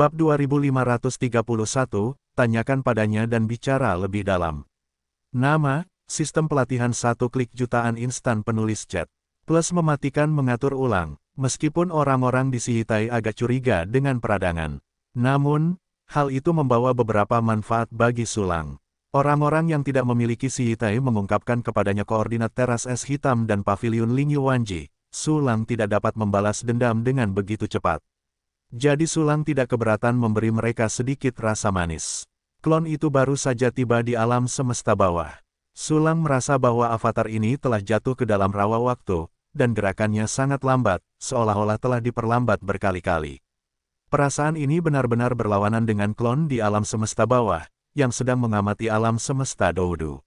Bab 2531, tanyakan padanya dan bicara lebih dalam. Nama, sistem pelatihan satu klik jutaan instan penulis chat. Plus mematikan mengatur ulang, meskipun orang-orang di Sihitai agak curiga dengan peradangan. Namun, hal itu membawa beberapa manfaat bagi Sulang. Orang-orang yang tidak memiliki Sihitai mengungkapkan kepadanya koordinat teras es hitam dan pavilion Lingyuanji. wanji. Sulang tidak dapat membalas dendam dengan begitu cepat. Jadi Sulang tidak keberatan memberi mereka sedikit rasa manis. Klon itu baru saja tiba di alam semesta bawah. Sulang merasa bahwa avatar ini telah jatuh ke dalam rawa waktu, dan gerakannya sangat lambat, seolah-olah telah diperlambat berkali-kali. Perasaan ini benar-benar berlawanan dengan klon di alam semesta bawah, yang sedang mengamati alam semesta Doudu.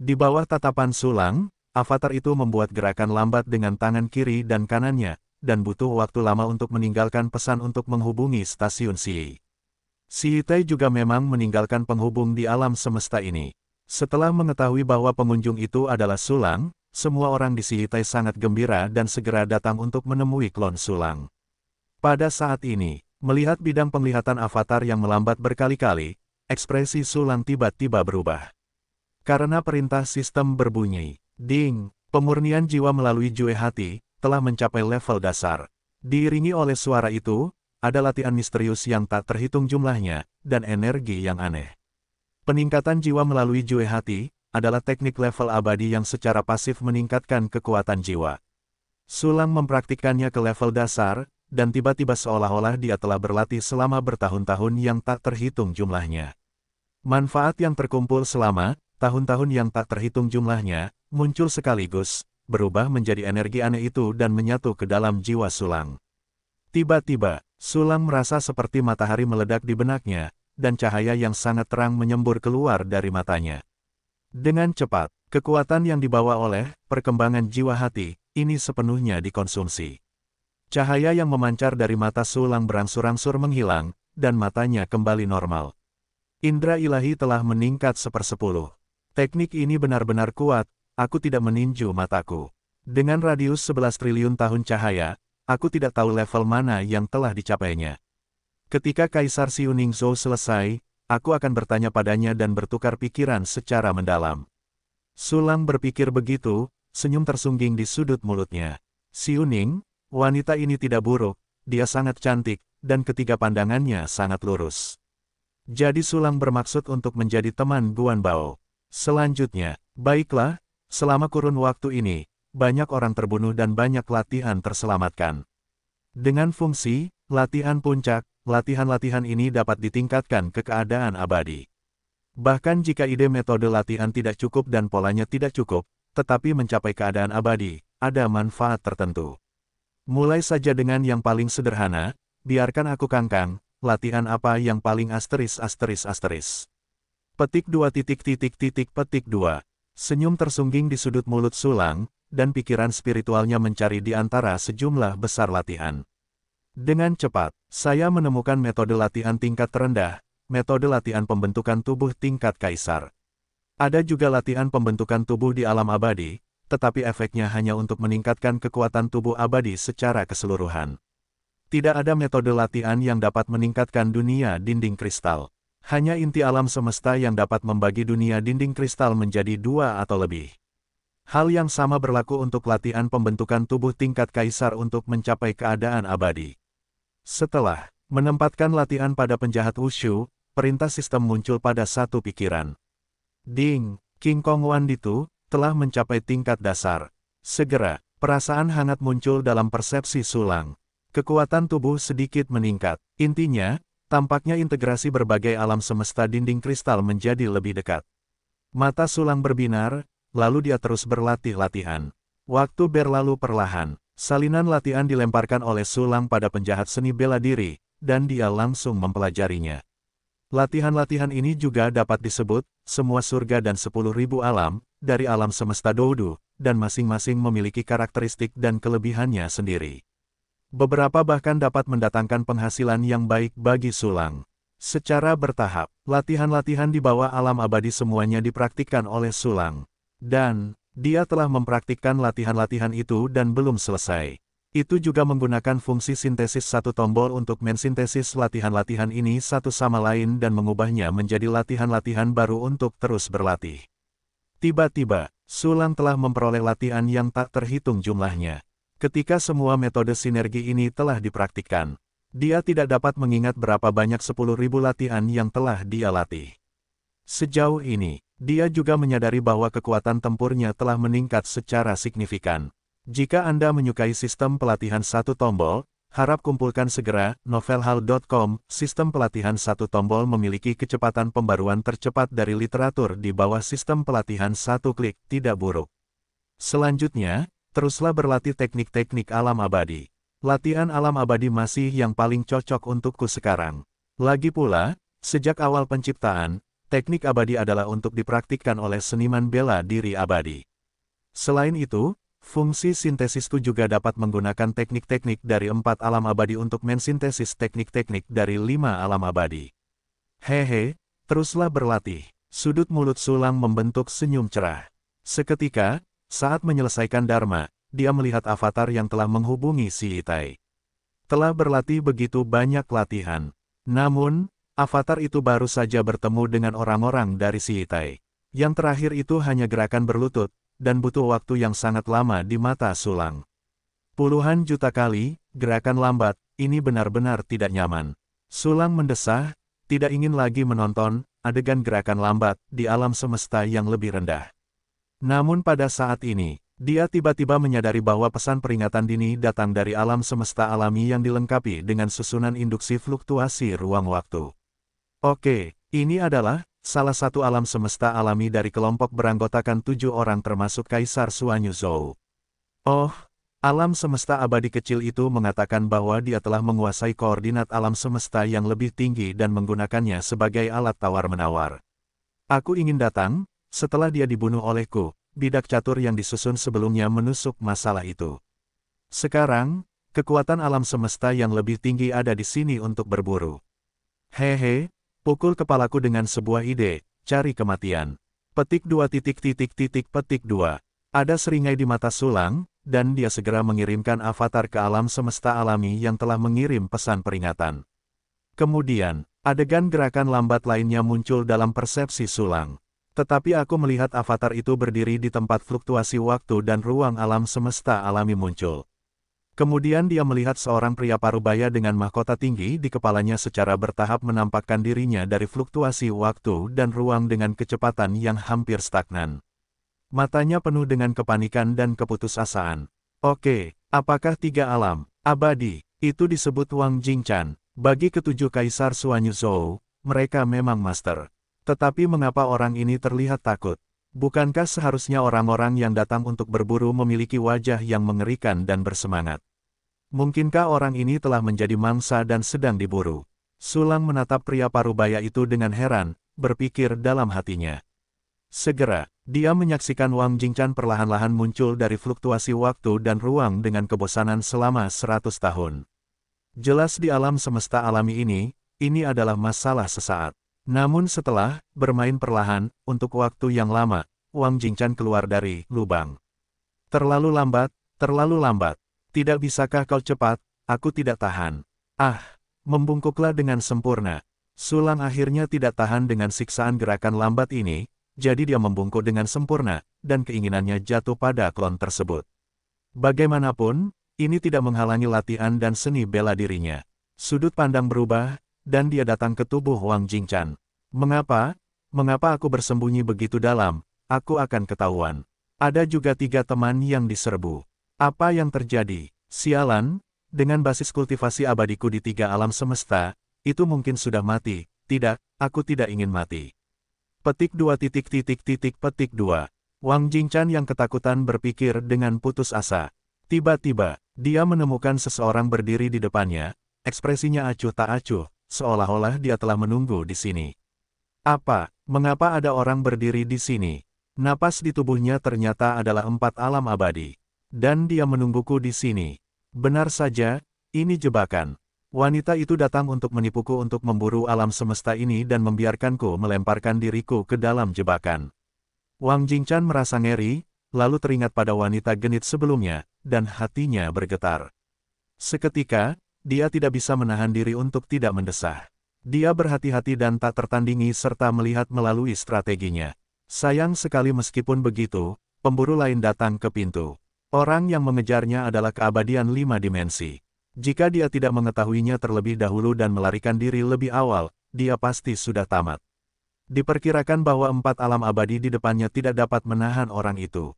Di bawah tatapan Sulang, avatar itu membuat gerakan lambat dengan tangan kiri dan kanannya, dan butuh waktu lama untuk meninggalkan pesan untuk menghubungi stasiun Si. Si Tai juga memang meninggalkan penghubung di alam semesta ini. Setelah mengetahui bahwa pengunjung itu adalah Sulang, semua orang di Si Tai sangat gembira dan segera datang untuk menemui klon Sulang. Pada saat ini, melihat bidang penglihatan avatar yang melambat berkali-kali, ekspresi Sulang tiba-tiba berubah. Karena perintah sistem berbunyi, Ding, pemurnian jiwa melalui jue hati, telah mencapai level dasar. Diiringi oleh suara itu, ada latihan misterius yang tak terhitung jumlahnya, dan energi yang aneh. Peningkatan jiwa melalui jue hati, adalah teknik level abadi yang secara pasif meningkatkan kekuatan jiwa. Sulang mempraktikkannya ke level dasar, dan tiba-tiba seolah-olah dia telah berlatih selama bertahun-tahun yang tak terhitung jumlahnya. Manfaat yang terkumpul selama tahun-tahun yang tak terhitung jumlahnya muncul sekaligus, berubah menjadi energi aneh itu dan menyatu ke dalam jiwa Sulang. Tiba-tiba, Sulang merasa seperti matahari meledak di benaknya, dan cahaya yang sangat terang menyembur keluar dari matanya. Dengan cepat, kekuatan yang dibawa oleh perkembangan jiwa hati, ini sepenuhnya dikonsumsi. Cahaya yang memancar dari mata Sulang berangsur-angsur menghilang, dan matanya kembali normal. Indra ilahi telah meningkat sepersepuluh. Teknik ini benar-benar kuat, aku tidak meninju mataku. Dengan radius 11 triliun tahun cahaya, aku tidak tahu level mana yang telah dicapainya. Ketika Kaisar Siuning Zhou selesai, aku akan bertanya padanya dan bertukar pikiran secara mendalam. Sulang berpikir begitu, senyum tersungging di sudut mulutnya. Siuning, wanita ini tidak buruk, dia sangat cantik, dan ketiga pandangannya sangat lurus. Jadi Sulang bermaksud untuk menjadi teman Guan Bao. Selanjutnya, baiklah, Selama kurun waktu ini, banyak orang terbunuh dan banyak latihan terselamatkan. Dengan fungsi, latihan puncak, latihan-latihan ini dapat ditingkatkan ke keadaan abadi. Bahkan jika ide metode latihan tidak cukup dan polanya tidak cukup, tetapi mencapai keadaan abadi, ada manfaat tertentu. Mulai saja dengan yang paling sederhana, biarkan aku kangkang, latihan apa yang paling asteris asteris asteris. Petik 2 titik titik titik petik 2. Senyum tersungging di sudut mulut Sulang, dan pikiran spiritualnya mencari di antara sejumlah besar latihan. Dengan cepat, saya menemukan metode latihan tingkat terendah, metode latihan pembentukan tubuh tingkat kaisar. Ada juga latihan pembentukan tubuh di alam abadi, tetapi efeknya hanya untuk meningkatkan kekuatan tubuh abadi secara keseluruhan. Tidak ada metode latihan yang dapat meningkatkan dunia dinding kristal. Hanya inti alam semesta yang dapat membagi dunia dinding kristal menjadi dua atau lebih. Hal yang sama berlaku untuk latihan pembentukan tubuh tingkat kaisar untuk mencapai keadaan abadi. Setelah menempatkan latihan pada penjahat Wushu, perintah sistem muncul pada satu pikiran. Ding, King Kong Wan Ditu, telah mencapai tingkat dasar. Segera, perasaan hangat muncul dalam persepsi sulang. Kekuatan tubuh sedikit meningkat. Intinya, Tampaknya integrasi berbagai alam semesta dinding kristal menjadi lebih dekat. Mata sulang berbinar, lalu dia terus berlatih latihan. Waktu berlalu perlahan, salinan latihan dilemparkan oleh sulang pada penjahat seni bela diri, dan dia langsung mempelajarinya. Latihan-latihan ini juga dapat disebut, semua surga dan sepuluh ribu alam, dari alam semesta doudu, dan masing-masing memiliki karakteristik dan kelebihannya sendiri. Beberapa bahkan dapat mendatangkan penghasilan yang baik bagi Sulang. Secara bertahap, latihan-latihan di bawah alam abadi semuanya dipraktikkan oleh Sulang. Dan, dia telah mempraktikkan latihan-latihan itu dan belum selesai. Itu juga menggunakan fungsi sintesis satu tombol untuk mensintesis latihan-latihan ini satu sama lain dan mengubahnya menjadi latihan-latihan baru untuk terus berlatih. Tiba-tiba, Sulang telah memperoleh latihan yang tak terhitung jumlahnya. Ketika semua metode sinergi ini telah dipraktikkan, dia tidak dapat mengingat berapa banyak 10.000 latihan yang telah dia latih. Sejauh ini, dia juga menyadari bahwa kekuatan tempurnya telah meningkat secara signifikan. Jika Anda menyukai sistem pelatihan satu tombol, harap kumpulkan segera novelhal.com. Sistem pelatihan satu tombol memiliki kecepatan pembaruan tercepat dari literatur di bawah sistem pelatihan satu klik, tidak buruk. Selanjutnya, Teruslah berlatih teknik-teknik alam abadi. Latihan alam abadi masih yang paling cocok untukku sekarang. Lagi pula, sejak awal penciptaan, teknik abadi adalah untuk dipraktikkan oleh seniman bela diri abadi. Selain itu, fungsi sintesisku juga dapat menggunakan teknik-teknik dari empat alam abadi untuk mensintesis teknik-teknik dari lima alam abadi. Hehe, teruslah berlatih. Sudut mulut sulang membentuk senyum cerah. Seketika, saat menyelesaikan Dharma, dia melihat avatar yang telah menghubungi si Itai. Telah berlatih begitu banyak latihan. Namun, avatar itu baru saja bertemu dengan orang-orang dari si Itai. Yang terakhir itu hanya gerakan berlutut, dan butuh waktu yang sangat lama di mata sulang. Puluhan juta kali, gerakan lambat, ini benar-benar tidak nyaman. Sulang mendesah, tidak ingin lagi menonton adegan gerakan lambat di alam semesta yang lebih rendah. Namun pada saat ini, dia tiba-tiba menyadari bahwa pesan peringatan dini datang dari alam semesta alami yang dilengkapi dengan susunan induksi fluktuasi ruang waktu. Oke, ini adalah salah satu alam semesta alami dari kelompok beranggotakan tujuh orang termasuk Kaisar Suanyu Zhou. Oh, alam semesta abadi kecil itu mengatakan bahwa dia telah menguasai koordinat alam semesta yang lebih tinggi dan menggunakannya sebagai alat tawar-menawar. Aku ingin datang, setelah dia dibunuh olehku, bidak catur yang disusun sebelumnya menusuk masalah itu. Sekarang, kekuatan alam semesta yang lebih tinggi ada di sini untuk berburu. Hehe, pukul kepalaku dengan sebuah ide, cari kematian. Petik dua titik titik titik petik dua. Ada seringai di mata sulang, dan dia segera mengirimkan avatar ke alam semesta alami yang telah mengirim pesan peringatan. Kemudian, adegan gerakan lambat lainnya muncul dalam persepsi sulang. Tetapi aku melihat avatar itu berdiri di tempat fluktuasi waktu dan ruang alam semesta alami muncul. Kemudian dia melihat seorang pria parubaya dengan mahkota tinggi di kepalanya secara bertahap menampakkan dirinya dari fluktuasi waktu dan ruang dengan kecepatan yang hampir stagnan. Matanya penuh dengan kepanikan dan keputusasaan. Oke, apakah tiga alam, abadi, itu disebut Wang Jingchan? Bagi ketujuh kaisar Suanyu Zhou, mereka memang master. Tetapi mengapa orang ini terlihat takut? Bukankah seharusnya orang-orang yang datang untuk berburu memiliki wajah yang mengerikan dan bersemangat? Mungkinkah orang ini telah menjadi mangsa dan sedang diburu? Sulang menatap pria parubaya itu dengan heran, berpikir dalam hatinya. Segera, dia menyaksikan Wang Jingchan perlahan-lahan muncul dari fluktuasi waktu dan ruang dengan kebosanan selama seratus tahun. Jelas di alam semesta alami ini, ini adalah masalah sesaat. Namun setelah bermain perlahan, untuk waktu yang lama, Wang Jingchan keluar dari lubang. Terlalu lambat, terlalu lambat. Tidak bisakah kau cepat? Aku tidak tahan. Ah, membungkuklah dengan sempurna. Sulang akhirnya tidak tahan dengan siksaan gerakan lambat ini, jadi dia membungkuk dengan sempurna, dan keinginannya jatuh pada klon tersebut. Bagaimanapun, ini tidak menghalangi latihan dan seni bela dirinya. Sudut pandang berubah, dan dia datang ke tubuh Wang Jingchan. Mengapa? Mengapa aku bersembunyi begitu dalam? Aku akan ketahuan. Ada juga tiga teman yang diserbu. Apa yang terjadi? Sialan, dengan basis kultivasi abadiku di tiga alam semesta, itu mungkin sudah mati. Tidak, aku tidak ingin mati. Petik dua titik titik titik petik dua. Wang Jingchan yang ketakutan berpikir dengan putus asa. Tiba-tiba, dia menemukan seseorang berdiri di depannya, ekspresinya acuh tak acuh, seolah-olah dia telah menunggu di sini. Apa, mengapa ada orang berdiri di sini? Napas di tubuhnya ternyata adalah empat alam abadi. Dan dia menungguku di sini. Benar saja, ini jebakan. Wanita itu datang untuk menipuku untuk memburu alam semesta ini dan membiarkanku melemparkan diriku ke dalam jebakan. Wang Jingchan merasa ngeri, lalu teringat pada wanita genit sebelumnya, dan hatinya bergetar. Seketika, dia tidak bisa menahan diri untuk tidak mendesah. Dia berhati-hati dan tak tertandingi serta melihat melalui strateginya. Sayang sekali meskipun begitu, pemburu lain datang ke pintu. Orang yang mengejarnya adalah keabadian lima dimensi. Jika dia tidak mengetahuinya terlebih dahulu dan melarikan diri lebih awal, dia pasti sudah tamat. Diperkirakan bahwa empat alam abadi di depannya tidak dapat menahan orang itu.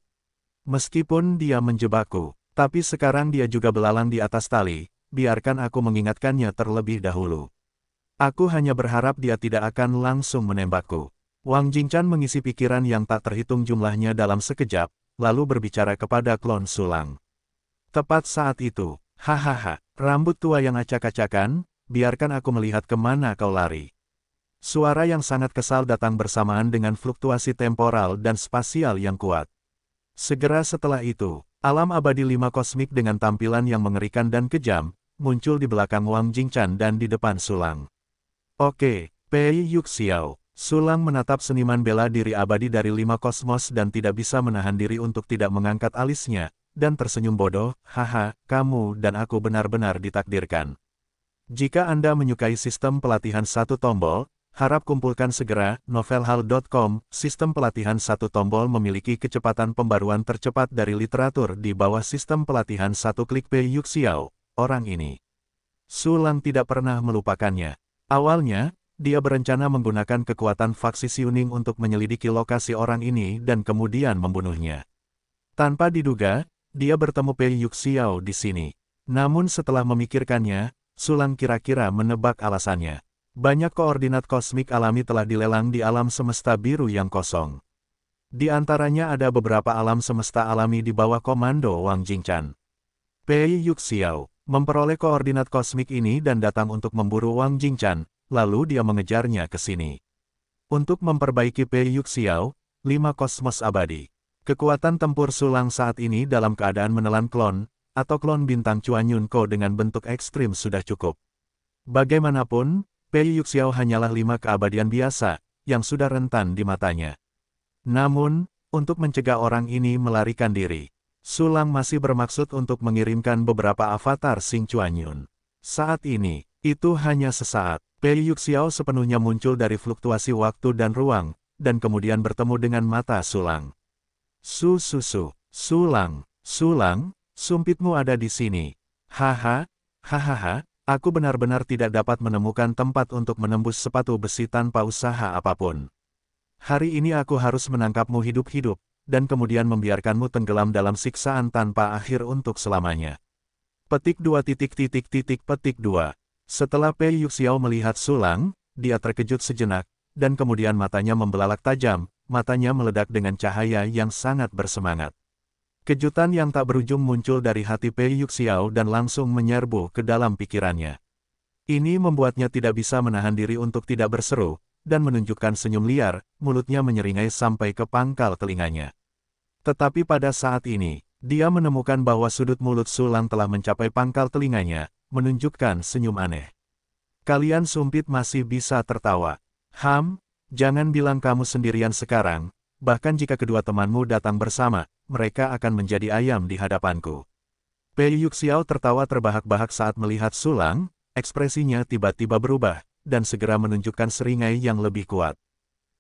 Meskipun dia menjebakku, tapi sekarang dia juga belalang di atas tali, biarkan aku mengingatkannya terlebih dahulu. Aku hanya berharap dia tidak akan langsung menembakku. Wang Jingchan mengisi pikiran yang tak terhitung jumlahnya dalam sekejap, lalu berbicara kepada klon sulang. Tepat saat itu, hahaha, rambut tua yang acak-acakan, biarkan aku melihat kemana kau lari. Suara yang sangat kesal datang bersamaan dengan fluktuasi temporal dan spasial yang kuat. Segera setelah itu, Alam abadi lima kosmik dengan tampilan yang mengerikan dan kejam, muncul di belakang Wang Jingchan dan di depan Sulang. Oke, Pei Yuxiao. Sulang menatap seniman bela diri abadi dari lima kosmos dan tidak bisa menahan diri untuk tidak mengangkat alisnya, dan tersenyum bodoh, haha, kamu dan aku benar-benar ditakdirkan. Jika Anda menyukai sistem pelatihan satu tombol, Harap kumpulkan segera, novelhal.com, sistem pelatihan satu tombol memiliki kecepatan pembaruan tercepat dari literatur di bawah sistem pelatihan satu klik P. Yuxiao, orang ini. Sulang tidak pernah melupakannya. Awalnya, dia berencana menggunakan kekuatan faksi Siuning untuk menyelidiki lokasi orang ini dan kemudian membunuhnya. Tanpa diduga, dia bertemu Pei Yuxiao di sini. Namun setelah memikirkannya, Sulang kira-kira menebak alasannya. Banyak koordinat kosmik alami telah dilelang di alam semesta biru yang kosong. Di antaranya ada beberapa alam semesta alami di bawah komando Wang Jingchan. Pei Yuxiao memperoleh koordinat kosmik ini dan datang untuk memburu Wang Jingchan, lalu dia mengejarnya ke sini. Untuk memperbaiki Pei Yuxiao, lima kosmos abadi. Kekuatan tempur sulang saat ini dalam keadaan menelan klon, atau klon bintang Cuan Yunko dengan bentuk ekstrim sudah cukup. Bagaimanapun, Pei Yuxiao hanyalah lima keabadian biasa, yang sudah rentan di matanya. Namun, untuk mencegah orang ini melarikan diri, Sulang masih bermaksud untuk mengirimkan beberapa avatar Sing Chuan Yun. Saat ini, itu hanya sesaat. Pei Yuxiao sepenuhnya muncul dari fluktuasi waktu dan ruang, dan kemudian bertemu dengan mata Sulang. Su su su, Sulang, Sulang, sumpitmu ada di sini. Haha, hahaha, Aku benar-benar tidak dapat menemukan tempat untuk menembus sepatu besi tanpa usaha apapun. Hari ini aku harus menangkapmu hidup-hidup, dan kemudian membiarkanmu tenggelam dalam siksaan tanpa akhir untuk selamanya. Petik dua titik titik titik petik dua. Setelah Pei Yuxiao melihat sulang, dia terkejut sejenak, dan kemudian matanya membelalak tajam, matanya meledak dengan cahaya yang sangat bersemangat. Kejutan yang tak berujung muncul dari hati Pei Yuxiao dan langsung menyerbu ke dalam pikirannya. Ini membuatnya tidak bisa menahan diri untuk tidak berseru, dan menunjukkan senyum liar, mulutnya menyeringai sampai ke pangkal telinganya. Tetapi pada saat ini, dia menemukan bahwa sudut mulut Sulang telah mencapai pangkal telinganya, menunjukkan senyum aneh. Kalian sumpit masih bisa tertawa. Ham, jangan bilang kamu sendirian sekarang, Bahkan jika kedua temanmu datang bersama, mereka akan menjadi ayam di hadapanku. Pei Yuxiao tertawa terbahak-bahak saat melihat Sulang, ekspresinya tiba-tiba berubah, dan segera menunjukkan seringai yang lebih kuat.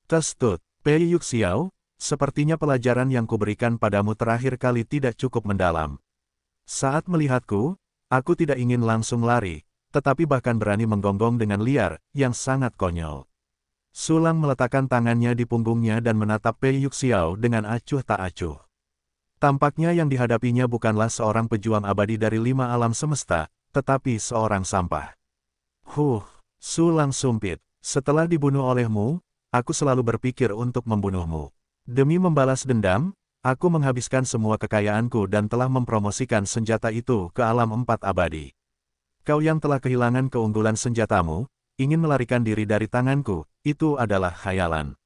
Testut, Pei Yuxiao, sepertinya pelajaran yang kuberikan padamu terakhir kali tidak cukup mendalam. Saat melihatku, aku tidak ingin langsung lari, tetapi bahkan berani menggonggong dengan liar, yang sangat konyol. Sulang meletakkan tangannya di punggungnya dan menatap Pei Yuxiao dengan acuh tak acuh. Tampaknya yang dihadapinya bukanlah seorang pejuang abadi dari lima alam semesta, tetapi seorang sampah. Huh, Sulang sumpit, setelah dibunuh olehmu, aku selalu berpikir untuk membunuhmu. Demi membalas dendam, aku menghabiskan semua kekayaanku dan telah mempromosikan senjata itu ke alam empat abadi. Kau yang telah kehilangan keunggulan senjatamu, ingin melarikan diri dari tanganku, itu adalah khayalan.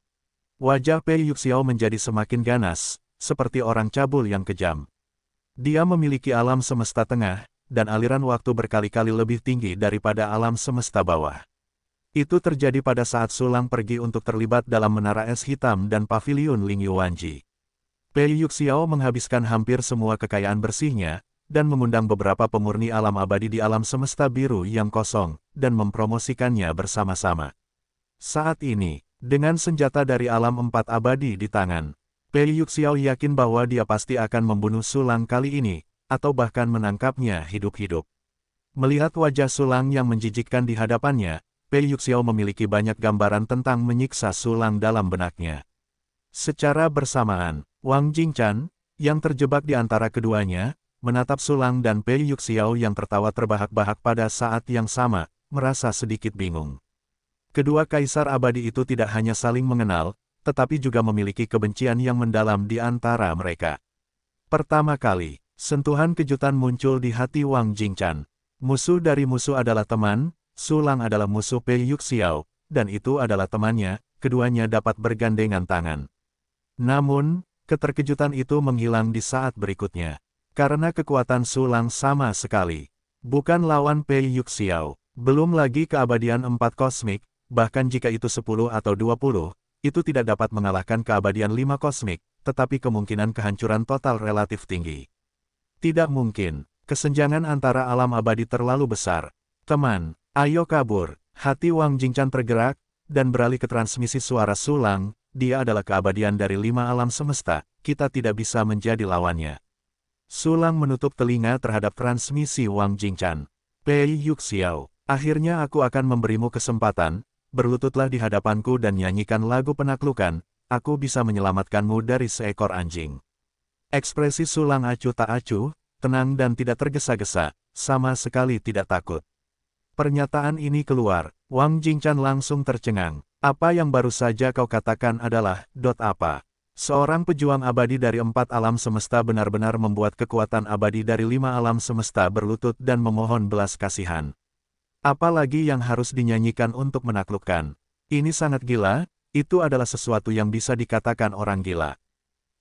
Wajah Pei Yuxiao menjadi semakin ganas, seperti orang cabul yang kejam. Dia memiliki alam semesta tengah, dan aliran waktu berkali-kali lebih tinggi daripada alam semesta bawah. Itu terjadi pada saat Sulang pergi untuk terlibat dalam Menara Es Hitam dan Paviliun Ling Yuanji. Pei Yuxiao menghabiskan hampir semua kekayaan bersihnya, dan mengundang beberapa pemurni alam abadi di alam semesta biru yang kosong, dan mempromosikannya bersama-sama. Saat ini, dengan senjata dari alam empat abadi di tangan, Pei Yuxiao yakin bahwa dia pasti akan membunuh Sulang kali ini, atau bahkan menangkapnya hidup-hidup. Melihat wajah Sulang yang menjijikkan di hadapannya, Pei Yuxiao memiliki banyak gambaran tentang menyiksa Sulang dalam benaknya. Secara bersamaan, Wang Jingchan, yang terjebak di antara keduanya, menatap Sulang dan Pei Yuxiao yang tertawa terbahak-bahak pada saat yang sama, merasa sedikit bingung. Kedua kaisar abadi itu tidak hanya saling mengenal, tetapi juga memiliki kebencian yang mendalam di antara mereka. Pertama kali, sentuhan kejutan muncul di hati Wang Jingchan. Musuh dari musuh adalah teman, Sulang adalah musuh Pei Yuxiao, dan itu adalah temannya, keduanya dapat bergandengan tangan. Namun, keterkejutan itu menghilang di saat berikutnya karena kekuatan Sulang sama sekali. Bukan lawan Pei Yuxiao, belum lagi keabadian empat kosmik, bahkan jika itu sepuluh atau dua puluh, itu tidak dapat mengalahkan keabadian lima kosmik, tetapi kemungkinan kehancuran total relatif tinggi. Tidak mungkin, kesenjangan antara alam abadi terlalu besar. Teman, ayo kabur, hati Wang Jingchan tergerak, dan beralih ke transmisi suara sulang, dia adalah keabadian dari lima alam semesta, kita tidak bisa menjadi lawannya. Sulang menutup telinga terhadap transmisi Wang Jingchan. Pei Yuxiao, akhirnya aku akan memberimu kesempatan, berlututlah di hadapanku dan nyanyikan lagu penaklukan, aku bisa menyelamatkanmu dari seekor anjing. Ekspresi Sulang acuh tak acuh, tenang dan tidak tergesa-gesa, sama sekali tidak takut. Pernyataan ini keluar, Wang Jingchan langsung tercengang. Apa yang baru saja kau katakan adalah, dot apa? Seorang pejuang abadi dari empat alam semesta benar-benar membuat kekuatan abadi dari lima alam semesta berlutut dan memohon belas kasihan. Apalagi yang harus dinyanyikan untuk menaklukkan. Ini sangat gila, itu adalah sesuatu yang bisa dikatakan orang gila.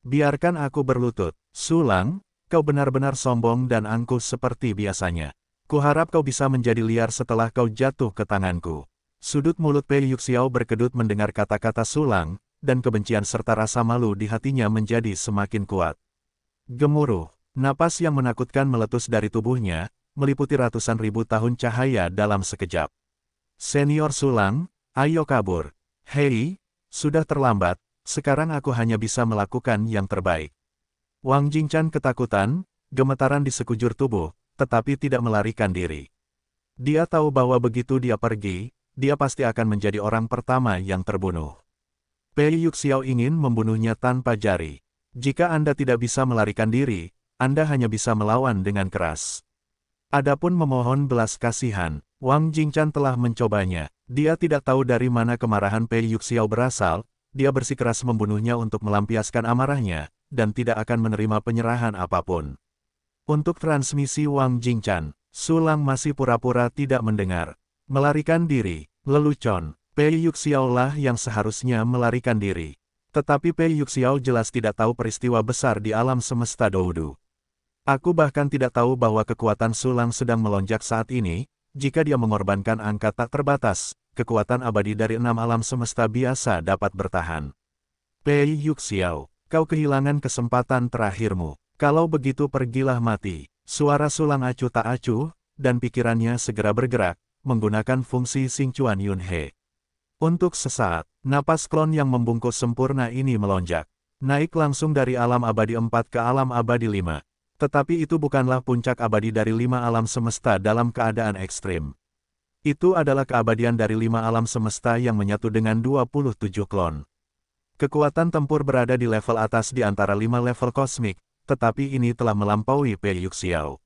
Biarkan aku berlutut, Sulang, kau benar-benar sombong dan angkuh seperti biasanya. Kuharap kau bisa menjadi liar setelah kau jatuh ke tanganku. Sudut mulut Pei Yuxiao berkedut mendengar kata-kata Sulang, dan kebencian serta rasa malu di hatinya menjadi semakin kuat. Gemuruh, napas yang menakutkan meletus dari tubuhnya, meliputi ratusan ribu tahun cahaya dalam sekejap. Senior Sulang, ayo kabur. Hei, sudah terlambat, sekarang aku hanya bisa melakukan yang terbaik. Wang Jingchan ketakutan, gemetaran di sekujur tubuh, tetapi tidak melarikan diri. Dia tahu bahwa begitu dia pergi, dia pasti akan menjadi orang pertama yang terbunuh. Pei Yuxiao ingin membunuhnya tanpa jari. Jika Anda tidak bisa melarikan diri, Anda hanya bisa melawan dengan keras. Adapun memohon belas kasihan, Wang Jingchan telah mencobanya. Dia tidak tahu dari mana kemarahan Pei Yuxiao berasal, dia bersikeras membunuhnya untuk melampiaskan amarahnya, dan tidak akan menerima penyerahan apapun. Untuk transmisi Wang Jingchan, Sulang masih pura-pura tidak mendengar. Melarikan diri, lelucon, Pei Yuxiao lah yang seharusnya melarikan diri. Tetapi Pei Yuxiao jelas tidak tahu peristiwa besar di alam semesta Doudu. Aku bahkan tidak tahu bahwa kekuatan Sulang sedang melonjak saat ini, jika dia mengorbankan angka tak terbatas, kekuatan abadi dari enam alam semesta biasa dapat bertahan. Pei Yuxiao, kau kehilangan kesempatan terakhirmu. Kalau begitu pergilah mati. Suara sulang acuh tak acuh, dan pikirannya segera bergerak, menggunakan fungsi Sing Chuan Yun He. Untuk sesaat, napas klon yang membungkus sempurna ini melonjak. Naik langsung dari alam abadi 4 ke alam abadi 5. Tetapi itu bukanlah puncak abadi dari lima alam semesta dalam keadaan ekstrim. Itu adalah keabadian dari lima alam semesta yang menyatu dengan 27 klon. Kekuatan tempur berada di level atas di antara lima level kosmik, tetapi ini telah melampaui Pei Yuxiao.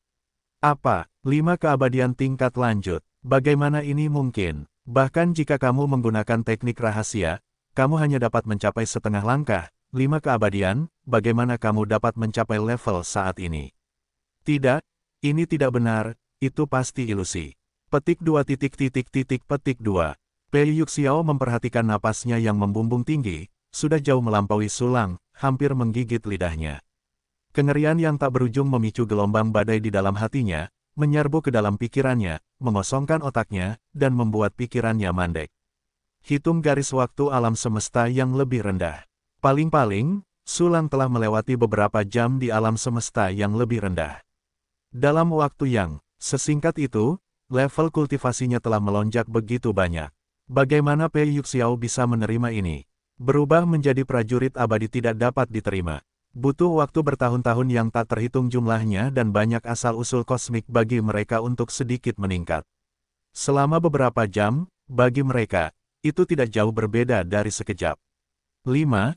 Apa, lima keabadian tingkat lanjut, bagaimana ini mungkin? Bahkan jika kamu menggunakan teknik rahasia, kamu hanya dapat mencapai setengah langkah, lima keabadian, bagaimana kamu dapat mencapai level saat ini? Tidak, ini tidak benar, itu pasti ilusi. Petik dua titik titik titik petik dua. Pei Yuxiao memperhatikan napasnya yang membumbung tinggi, sudah jauh melampaui sulang, hampir menggigit lidahnya. Kengerian yang tak berujung memicu gelombang badai di dalam hatinya, menyerbu ke dalam pikirannya, mengosongkan otaknya, dan membuat pikirannya mandek. Hitung garis waktu alam semesta yang lebih rendah. Paling-paling, Sulang telah melewati beberapa jam di alam semesta yang lebih rendah. Dalam waktu yang sesingkat itu, level kultivasinya telah melonjak begitu banyak. Bagaimana Pei Yuxiao bisa menerima ini? Berubah menjadi prajurit abadi tidak dapat diterima. Butuh waktu bertahun-tahun yang tak terhitung jumlahnya dan banyak asal-usul kosmik bagi mereka untuk sedikit meningkat. Selama beberapa jam, bagi mereka, itu tidak jauh berbeda dari sekejap. 5. 5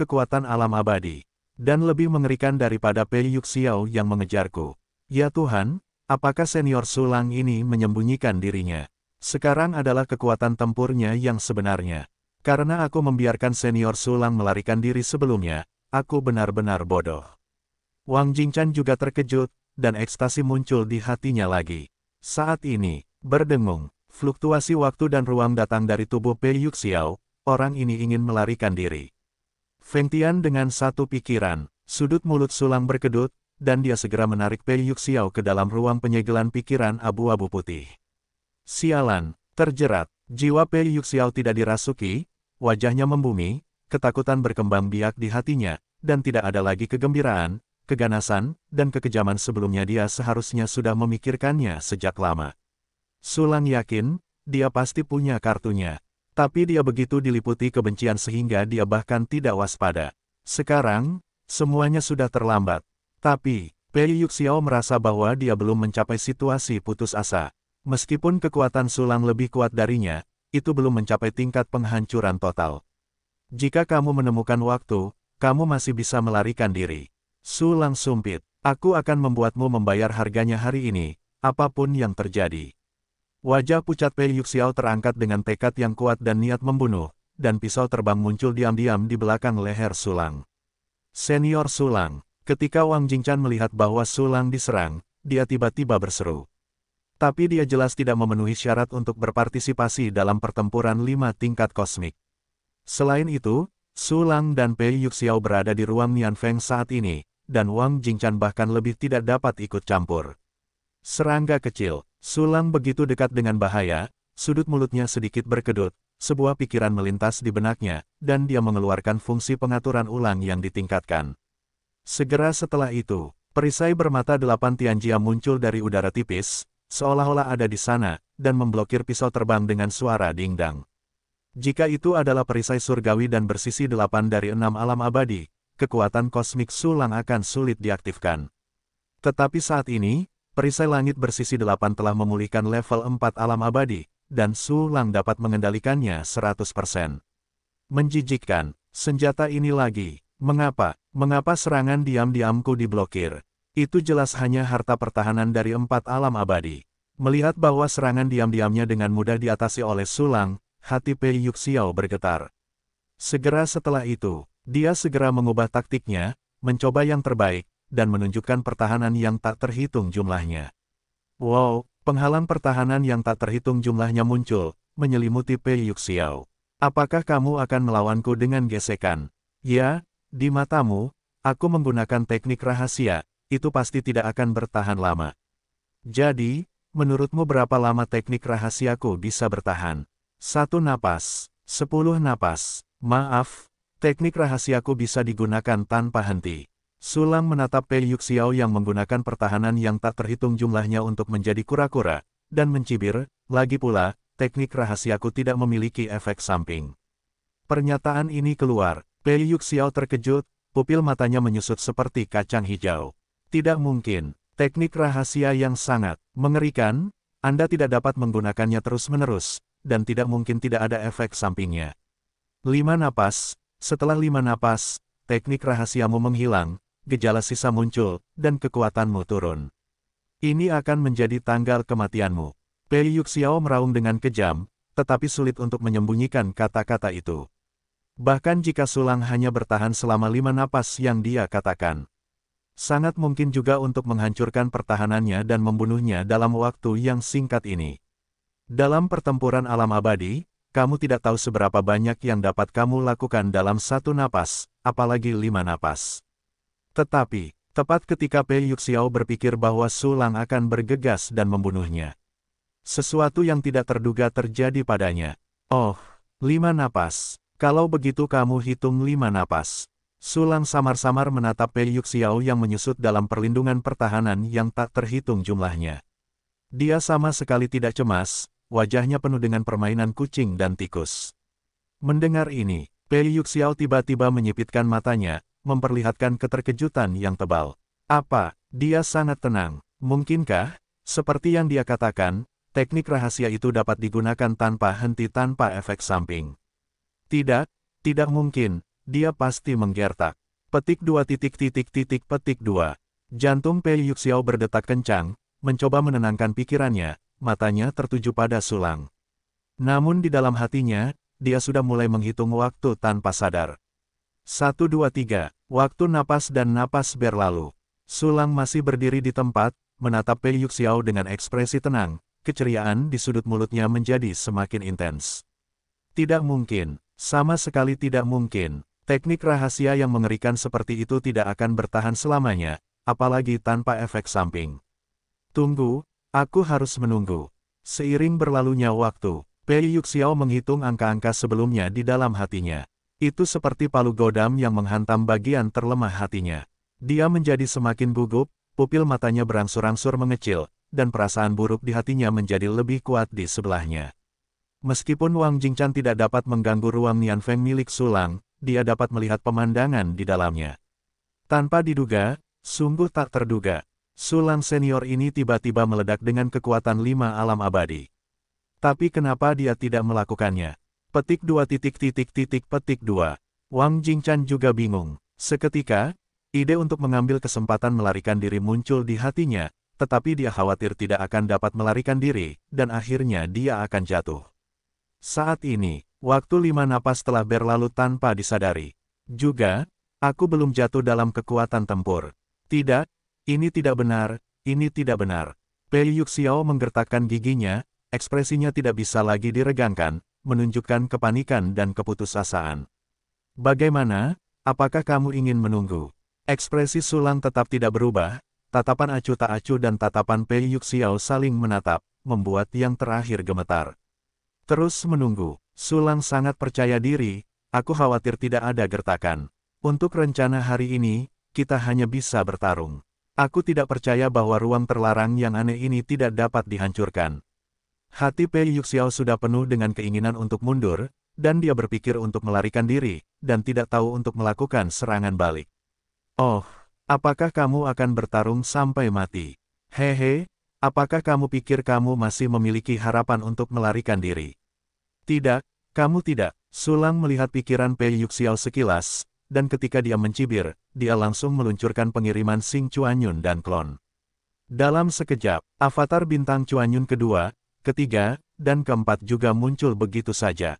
kekuatan alam abadi. Dan lebih mengerikan daripada Pei Yuxiao yang mengejarku. Ya Tuhan, apakah senior sulang ini menyembunyikan dirinya? Sekarang adalah kekuatan tempurnya yang sebenarnya. Karena aku membiarkan senior sulang melarikan diri sebelumnya, aku benar-benar bodoh. Wang Jingchan juga terkejut, dan ekstasi muncul di hatinya lagi. Saat ini, berdengung, fluktuasi waktu dan ruang datang dari tubuh Pei Yuxiao, orang ini ingin melarikan diri. Feng Tian dengan satu pikiran, sudut mulut sulang berkedut, dan dia segera menarik Pei Yuxiao ke dalam ruang penyegelan pikiran abu-abu putih. Sialan, terjerat, jiwa Pei Yuxiao tidak dirasuki, wajahnya membumi, ketakutan berkembang biak di hatinya, dan tidak ada lagi kegembiraan, keganasan, dan kekejaman sebelumnya dia seharusnya sudah memikirkannya sejak lama. Sulang yakin, dia pasti punya kartunya. Tapi dia begitu diliputi kebencian sehingga dia bahkan tidak waspada. Sekarang, semuanya sudah terlambat. Tapi, Pei Yuxiao merasa bahwa dia belum mencapai situasi putus asa. Meskipun kekuatan Sulang lebih kuat darinya, itu belum mencapai tingkat penghancuran total. Jika kamu menemukan waktu, kamu masih bisa melarikan diri. Sulang sumpit, aku akan membuatmu membayar harganya hari ini, apapun yang terjadi. Wajah pucat Pei Yuxiao terangkat dengan tekad yang kuat dan niat membunuh, dan pisau terbang muncul diam-diam di belakang leher Sulang. Senior Sulang, ketika Wang Jingchan melihat bahwa Sulang diserang, dia tiba-tiba berseru. Tapi dia jelas tidak memenuhi syarat untuk berpartisipasi dalam pertempuran lima tingkat kosmik. Selain itu, Sulang dan Pei Yuxiao berada di ruang Nian Feng saat ini, dan Wang Jingchan bahkan lebih tidak dapat ikut campur. Serangga kecil, Sulang begitu dekat dengan bahaya, sudut mulutnya sedikit berkedut, sebuah pikiran melintas di benaknya, dan dia mengeluarkan fungsi pengaturan ulang yang ditingkatkan. Segera setelah itu, perisai bermata delapan Tianjia muncul dari udara tipis, seolah-olah ada di sana, dan memblokir pisau terbang dengan suara dingdang. Jika itu adalah perisai surgawi dan bersisi delapan dari enam alam abadi, kekuatan kosmik sulang akan sulit diaktifkan. Tetapi saat ini, perisai langit bersisi delapan telah memulihkan level empat alam abadi, dan sulang dapat mengendalikannya 100%. Menjijikkan, senjata ini lagi. Mengapa? Mengapa serangan diam-diamku diblokir? Itu jelas hanya harta pertahanan dari empat alam abadi. Melihat bahwa serangan diam-diamnya dengan mudah diatasi oleh sulang, hati Pei Yuxiao bergetar. Segera setelah itu, dia segera mengubah taktiknya, mencoba yang terbaik, dan menunjukkan pertahanan yang tak terhitung jumlahnya. Wow, penghalang pertahanan yang tak terhitung jumlahnya muncul, menyelimuti Pei Yuxiao. Apakah kamu akan melawanku dengan gesekan? Ya, di matamu, aku menggunakan teknik rahasia, itu pasti tidak akan bertahan lama. Jadi, menurutmu berapa lama teknik rahasiaku bisa bertahan? Satu napas, sepuluh napas. Maaf, teknik rahasiaku bisa digunakan tanpa henti. Sulang menatap Pei Yuxiao yang menggunakan pertahanan yang tak terhitung jumlahnya untuk menjadi kura-kura, dan mencibir, lagi pula, teknik rahasiaku tidak memiliki efek samping. Pernyataan ini keluar, Pei Yuxiao terkejut, pupil matanya menyusut seperti kacang hijau. Tidak mungkin, teknik rahasia yang sangat mengerikan, Anda tidak dapat menggunakannya terus-menerus, dan tidak mungkin tidak ada efek sampingnya. Lima napas, setelah lima napas, teknik rahasiamu menghilang, gejala sisa muncul, dan kekuatanmu turun. Ini akan menjadi tanggal kematianmu. Pei Yuxiao meraung dengan kejam, tetapi sulit untuk menyembunyikan kata-kata itu. Bahkan jika Sulang hanya bertahan selama lima napas yang dia katakan. Sangat mungkin juga untuk menghancurkan pertahanannya dan membunuhnya dalam waktu yang singkat ini. Dalam pertempuran alam abadi, kamu tidak tahu seberapa banyak yang dapat kamu lakukan dalam satu napas, apalagi lima napas. Tetapi, tepat ketika Pei Yuxiao berpikir bahwa Sulang akan bergegas dan membunuhnya. Sesuatu yang tidak terduga terjadi padanya. Oh, lima napas. Kalau begitu kamu hitung lima napas. Sulang samar-samar menatap Pei Yuxiao yang menyusut dalam perlindungan pertahanan yang tak terhitung jumlahnya. Dia sama sekali tidak cemas, wajahnya penuh dengan permainan kucing dan tikus. Mendengar ini, Pei Yuxiao tiba-tiba menyipitkan matanya, memperlihatkan keterkejutan yang tebal. Apa, dia sangat tenang. Mungkinkah, seperti yang dia katakan, teknik rahasia itu dapat digunakan tanpa henti tanpa efek samping? Tidak, tidak mungkin, dia pasti menggertak. Petik dua titik titik titik petik dua. Jantung Pei Yuxiao berdetak kencang, mencoba menenangkan pikirannya, matanya tertuju pada sulang. Namun di dalam hatinya, dia sudah mulai menghitung waktu tanpa sadar. Satu dua tiga, waktu napas dan napas berlalu. Sulang masih berdiri di tempat, menatap Pei Yuxiao dengan ekspresi tenang, keceriaan di sudut mulutnya menjadi semakin intens. Tidak mungkin, sama sekali tidak mungkin, teknik rahasia yang mengerikan seperti itu tidak akan bertahan selamanya, apalagi tanpa efek samping. Tunggu, Aku harus menunggu. Seiring berlalunya waktu, Pei Yuxiao menghitung angka-angka sebelumnya di dalam hatinya. Itu seperti palu godam yang menghantam bagian terlemah hatinya. Dia menjadi semakin gugup, pupil matanya berangsur-angsur mengecil, dan perasaan buruk di hatinya menjadi lebih kuat di sebelahnya. Meskipun Wang Jingchan tidak dapat mengganggu ruang Nian Feng milik Sulang, dia dapat melihat pemandangan di dalamnya. Tanpa diduga, sungguh tak terduga, Sulang senior ini tiba-tiba meledak dengan kekuatan lima alam abadi. Tapi kenapa dia tidak melakukannya? Petik dua titik titik titik petik dua. Wang Jingchan juga bingung. Seketika, ide untuk mengambil kesempatan melarikan diri muncul di hatinya, tetapi dia khawatir tidak akan dapat melarikan diri, dan akhirnya dia akan jatuh. Saat ini, waktu lima napas telah berlalu tanpa disadari. Juga, aku belum jatuh dalam kekuatan tempur. Tidak, ini tidak benar, ini tidak benar. Pei Yuxiao menggertakkan giginya, ekspresinya tidak bisa lagi diregangkan, menunjukkan kepanikan dan keputusasaan. Bagaimana, apakah kamu ingin menunggu? Ekspresi Sulang tetap tidak berubah, tatapan acuh tak acuh dan tatapan Pei Yuxiao saling menatap, membuat yang terakhir gemetar. Terus menunggu, Sulang sangat percaya diri, aku khawatir tidak ada gertakan. Untuk rencana hari ini, kita hanya bisa bertarung. Aku tidak percaya bahwa ruang terlarang yang aneh ini tidak dapat dihancurkan. Hati Pei Yuxiao sudah penuh dengan keinginan untuk mundur, dan dia berpikir untuk melarikan diri, dan tidak tahu untuk melakukan serangan balik. Oh, apakah kamu akan bertarung sampai mati? Hehe, apakah kamu pikir kamu masih memiliki harapan untuk melarikan diri? Tidak, kamu tidak. Sulang melihat pikiran Pei Yuxiao sekilas, dan ketika dia mencibir, dia langsung meluncurkan pengiriman Sing Cuanyun dan klon. Dalam sekejap, avatar bintang Cuanyun kedua, ketiga, dan keempat juga muncul begitu saja.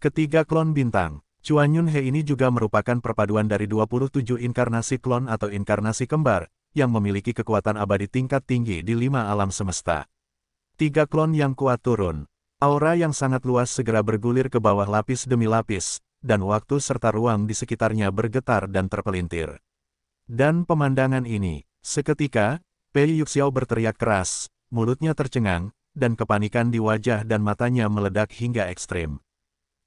Ketiga klon bintang, Cuanyun He ini juga merupakan perpaduan dari 27 inkarnasi klon atau inkarnasi kembar, yang memiliki kekuatan abadi tingkat tinggi di lima alam semesta. Tiga klon yang kuat turun, aura yang sangat luas segera bergulir ke bawah lapis demi lapis, dan waktu serta ruang di sekitarnya bergetar dan terpelintir. Dan pemandangan ini, seketika, Pei Yuxiao berteriak keras, mulutnya tercengang, dan kepanikan di wajah dan matanya meledak hingga ekstrim.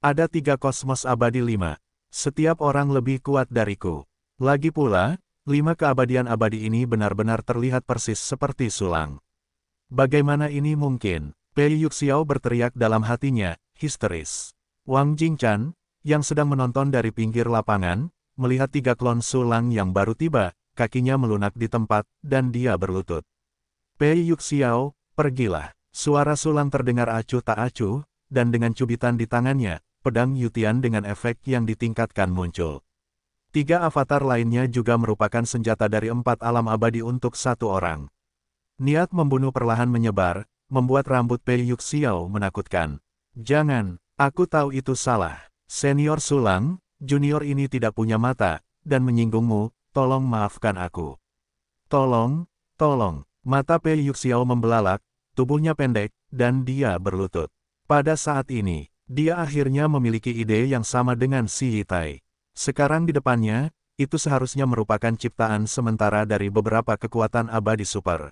Ada tiga kosmos abadi lima. Setiap orang lebih kuat dariku. Lagi pula, lima keabadian abadi ini benar-benar terlihat persis seperti sulang. Bagaimana ini mungkin? Pei Yuxiao berteriak dalam hatinya, histeris. Wang Jingchan, yang sedang menonton dari pinggir lapangan, melihat tiga klon sulang yang baru tiba, kakinya melunak di tempat, dan dia berlutut. Pei Yuxiao, pergilah. Suara sulang terdengar acuh tak acuh, dan dengan cubitan di tangannya, pedang Yutian dengan efek yang ditingkatkan muncul. Tiga avatar lainnya juga merupakan senjata dari empat alam abadi untuk satu orang. Niat membunuh perlahan menyebar, membuat rambut Pei Yuxiao menakutkan. Jangan, aku tahu itu salah. Senior Sulang, junior ini tidak punya mata, dan menyinggungmu, tolong maafkan aku. Tolong, tolong, mata Pei Yuxiao membelalak, tubuhnya pendek, dan dia berlutut. Pada saat ini, dia akhirnya memiliki ide yang sama dengan Si Yitai. Sekarang di depannya, itu seharusnya merupakan ciptaan sementara dari beberapa kekuatan abadi super.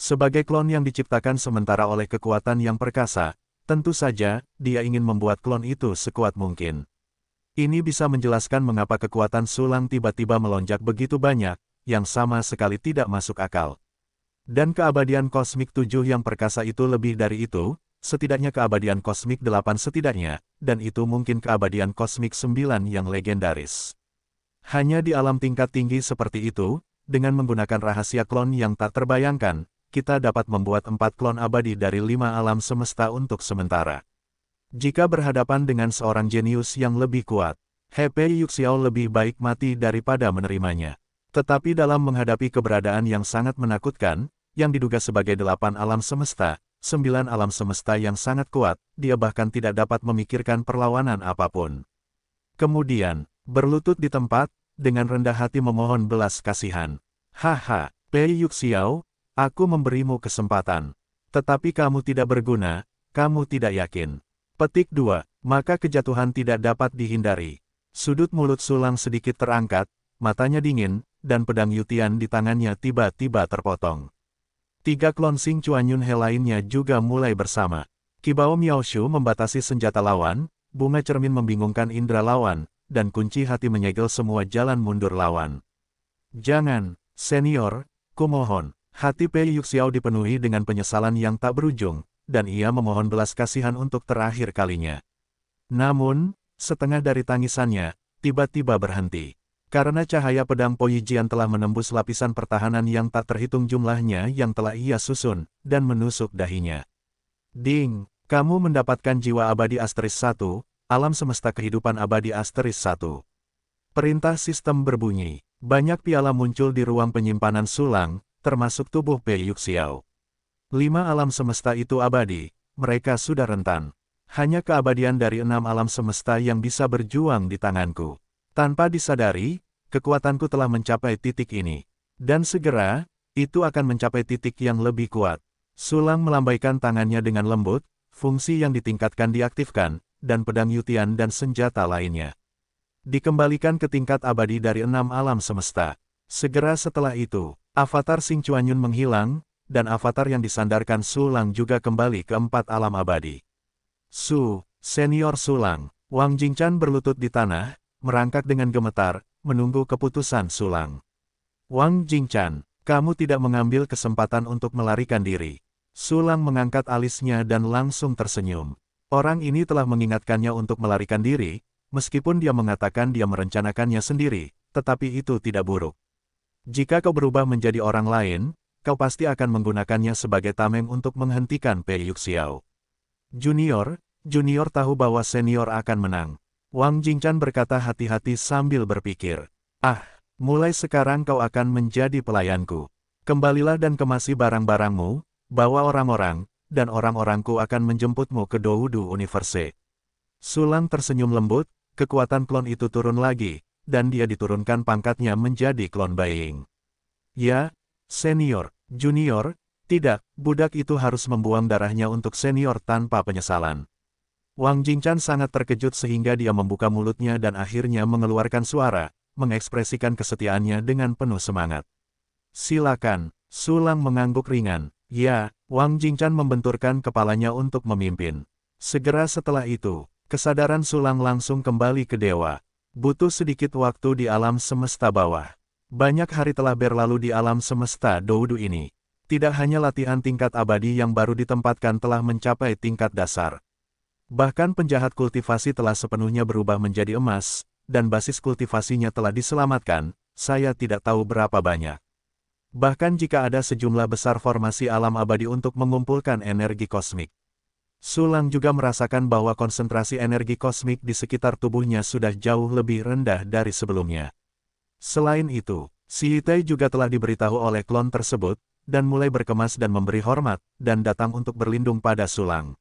Sebagai klon yang diciptakan sementara oleh kekuatan yang perkasa, Tentu saja, dia ingin membuat klon itu sekuat mungkin. Ini bisa menjelaskan mengapa kekuatan sulang tiba-tiba melonjak begitu banyak, yang sama sekali tidak masuk akal. Dan keabadian kosmik tujuh yang perkasa itu lebih dari itu, setidaknya keabadian kosmik delapan setidaknya, dan itu mungkin keabadian kosmik sembilan yang legendaris. Hanya di alam tingkat tinggi seperti itu, dengan menggunakan rahasia klon yang tak terbayangkan, kita dapat membuat empat klon abadi dari lima alam semesta untuk sementara. Jika berhadapan dengan seorang jenius yang lebih kuat, Hepe Yuxiao lebih baik mati daripada menerimanya. Tetapi dalam menghadapi keberadaan yang sangat menakutkan, yang diduga sebagai delapan alam semesta, sembilan alam semesta yang sangat kuat, dia bahkan tidak dapat memikirkan perlawanan apapun. Kemudian, berlutut di tempat, dengan rendah hati memohon belas kasihan. Haha, Pei Yuxiao, Aku memberimu kesempatan. Tetapi kamu tidak berguna, kamu tidak yakin. Petik 2. Maka kejatuhan tidak dapat dihindari. Sudut mulut sulang sedikit terangkat, matanya dingin, dan pedang Yutian di tangannya tiba-tiba terpotong. Tiga klon Sing Chuan Yun He lainnya juga mulai bersama. Kibao Miao Shu membatasi senjata lawan, bunga cermin membingungkan indera lawan, dan kunci hati menyegel semua jalan mundur lawan. Jangan, senior, kumohon. Hati Pei Yuxiao dipenuhi dengan penyesalan yang tak berujung, dan ia memohon belas kasihan untuk terakhir kalinya. Namun, setengah dari tangisannya, tiba-tiba berhenti. Karena cahaya pedang Poyijian telah menembus lapisan pertahanan yang tak terhitung jumlahnya yang telah ia susun, dan menusuk dahinya. Ding, kamu mendapatkan jiwa abadi asteris satu, alam semesta kehidupan abadi asteris satu. Perintah sistem berbunyi. Banyak piala muncul di ruang penyimpanan sulang, termasuk tubuh Pei Yuxiao. Lima alam semesta itu abadi, mereka sudah rentan. Hanya keabadian dari enam alam semesta yang bisa berjuang di tanganku. Tanpa disadari, kekuatanku telah mencapai titik ini. Dan segera, itu akan mencapai titik yang lebih kuat. Sulang melambaikan tangannya dengan lembut, fungsi yang ditingkatkan diaktifkan, dan pedang Yutian dan senjata lainnya. Dikembalikan ke tingkat abadi dari enam alam semesta. Segera setelah itu, Avatar Sing Cuanyun menghilang, dan avatar yang disandarkan Sulang juga kembali ke empat alam abadi. Su, senior Sulang, Wang Jingchan berlutut di tanah, merangkak dengan gemetar, menunggu keputusan Sulang. Wang Jingchan, kamu tidak mengambil kesempatan untuk melarikan diri. Sulang mengangkat alisnya dan langsung tersenyum. Orang ini telah mengingatkannya untuk melarikan diri, meskipun dia mengatakan dia merencanakannya sendiri, tetapi itu tidak buruk. Jika kau berubah menjadi orang lain, kau pasti akan menggunakannya sebagai tameng untuk menghentikan Pei Yuxiao. Junior, junior tahu bahwa senior akan menang. Wang Jingchan berkata hati-hati sambil berpikir. Ah, mulai sekarang kau akan menjadi pelayanku. Kembalilah dan kemasi barang-barangmu, bawa orang-orang, dan orang-orangku akan menjemputmu ke Doudu Universe. Sulang tersenyum lembut, kekuatan klon itu turun lagi, dan dia diturunkan pangkatnya menjadi klon baying. Ya, senior, junior, tidak, budak itu harus membuang darahnya untuk senior tanpa penyesalan. Wang Jingchan sangat terkejut sehingga dia membuka mulutnya dan akhirnya mengeluarkan suara, mengekspresikan kesetiaannya dengan penuh semangat. Silakan, Sulang mengangguk ringan. Ya, Wang Jingchan membenturkan kepalanya untuk memimpin. Segera setelah itu, kesadaran Sulang langsung kembali ke dewa, Butuh sedikit waktu di alam semesta bawah. Banyak hari telah berlalu di alam semesta doudu ini. Tidak hanya latihan tingkat abadi yang baru ditempatkan telah mencapai tingkat dasar. Bahkan penjahat kultivasi telah sepenuhnya berubah menjadi emas, dan basis kultivasinya telah diselamatkan, saya tidak tahu berapa banyak. Bahkan jika ada sejumlah besar formasi alam abadi untuk mengumpulkan energi kosmik. Sulang juga merasakan bahwa konsentrasi energi kosmik di sekitar tubuhnya sudah jauh lebih rendah dari sebelumnya. Selain itu, si Yitai juga telah diberitahu oleh klon tersebut, dan mulai berkemas dan memberi hormat, dan datang untuk berlindung pada Sulang.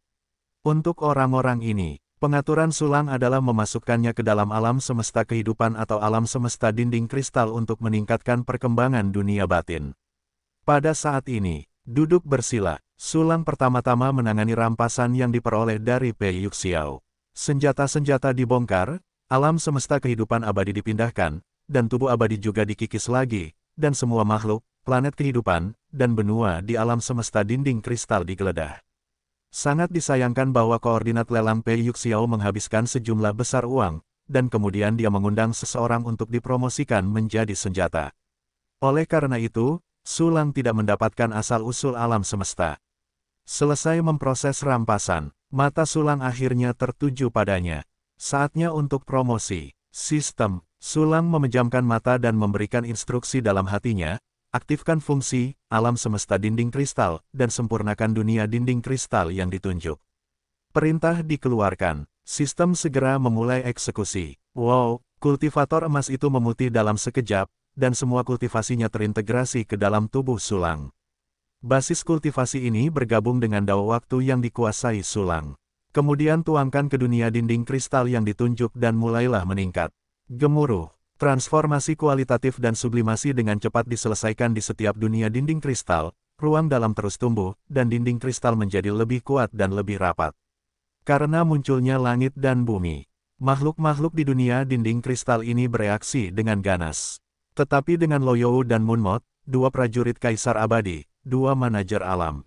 Untuk orang-orang ini, pengaturan Sulang adalah memasukkannya ke dalam alam semesta kehidupan atau alam semesta dinding kristal untuk meningkatkan perkembangan dunia batin. Pada saat ini, duduk bersila, Sulang pertama-tama menangani rampasan yang diperoleh dari Pei Yuxiao. Senjata-senjata dibongkar, alam semesta kehidupan abadi dipindahkan, dan tubuh abadi juga dikikis lagi, dan semua makhluk, planet kehidupan, dan benua di alam semesta dinding kristal digeledah. Sangat disayangkan bahwa koordinat lelang Pei Yuxiao menghabiskan sejumlah besar uang, dan kemudian dia mengundang seseorang untuk dipromosikan menjadi senjata. Oleh karena itu, Sulang tidak mendapatkan asal-usul alam semesta. Selesai memproses rampasan, mata Sulang akhirnya tertuju padanya. Saatnya untuk promosi. Sistem, Sulang memejamkan mata dan memberikan instruksi dalam hatinya, aktifkan fungsi, alam semesta dinding kristal, dan sempurnakan dunia dinding kristal yang ditunjuk. Perintah dikeluarkan, sistem segera memulai eksekusi. Wow, kultivator emas itu memutih dalam sekejap, dan semua kultivasinya terintegrasi ke dalam tubuh Sulang. Basis kultivasi ini bergabung dengan dao waktu yang dikuasai sulang. Kemudian tuangkan ke dunia dinding kristal yang ditunjuk dan mulailah meningkat. Gemuruh. Transformasi kualitatif dan sublimasi dengan cepat diselesaikan di setiap dunia dinding kristal, ruang dalam terus tumbuh, dan dinding kristal menjadi lebih kuat dan lebih rapat. Karena munculnya langit dan bumi, makhluk-makhluk di dunia dinding kristal ini bereaksi dengan ganas. Tetapi dengan Loyou dan Munmot, dua prajurit Kaisar Abadi, dua manajer alam.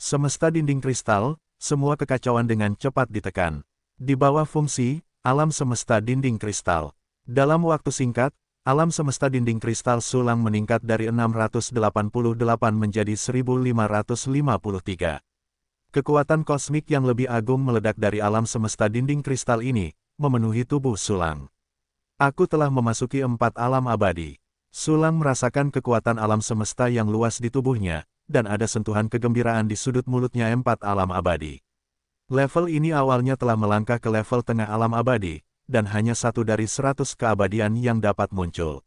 Semesta dinding kristal, semua kekacauan dengan cepat ditekan. Di bawah fungsi, alam semesta dinding kristal. Dalam waktu singkat, alam semesta dinding kristal sulang meningkat dari 688 menjadi 1553. Kekuatan kosmik yang lebih agung meledak dari alam semesta dinding kristal ini, memenuhi tubuh sulang. Aku telah memasuki empat alam abadi. Sulang merasakan kekuatan alam semesta yang luas di tubuhnya, dan ada sentuhan kegembiraan di sudut mulutnya empat alam abadi. Level ini awalnya telah melangkah ke level tengah alam abadi, dan hanya satu dari seratus keabadian yang dapat muncul.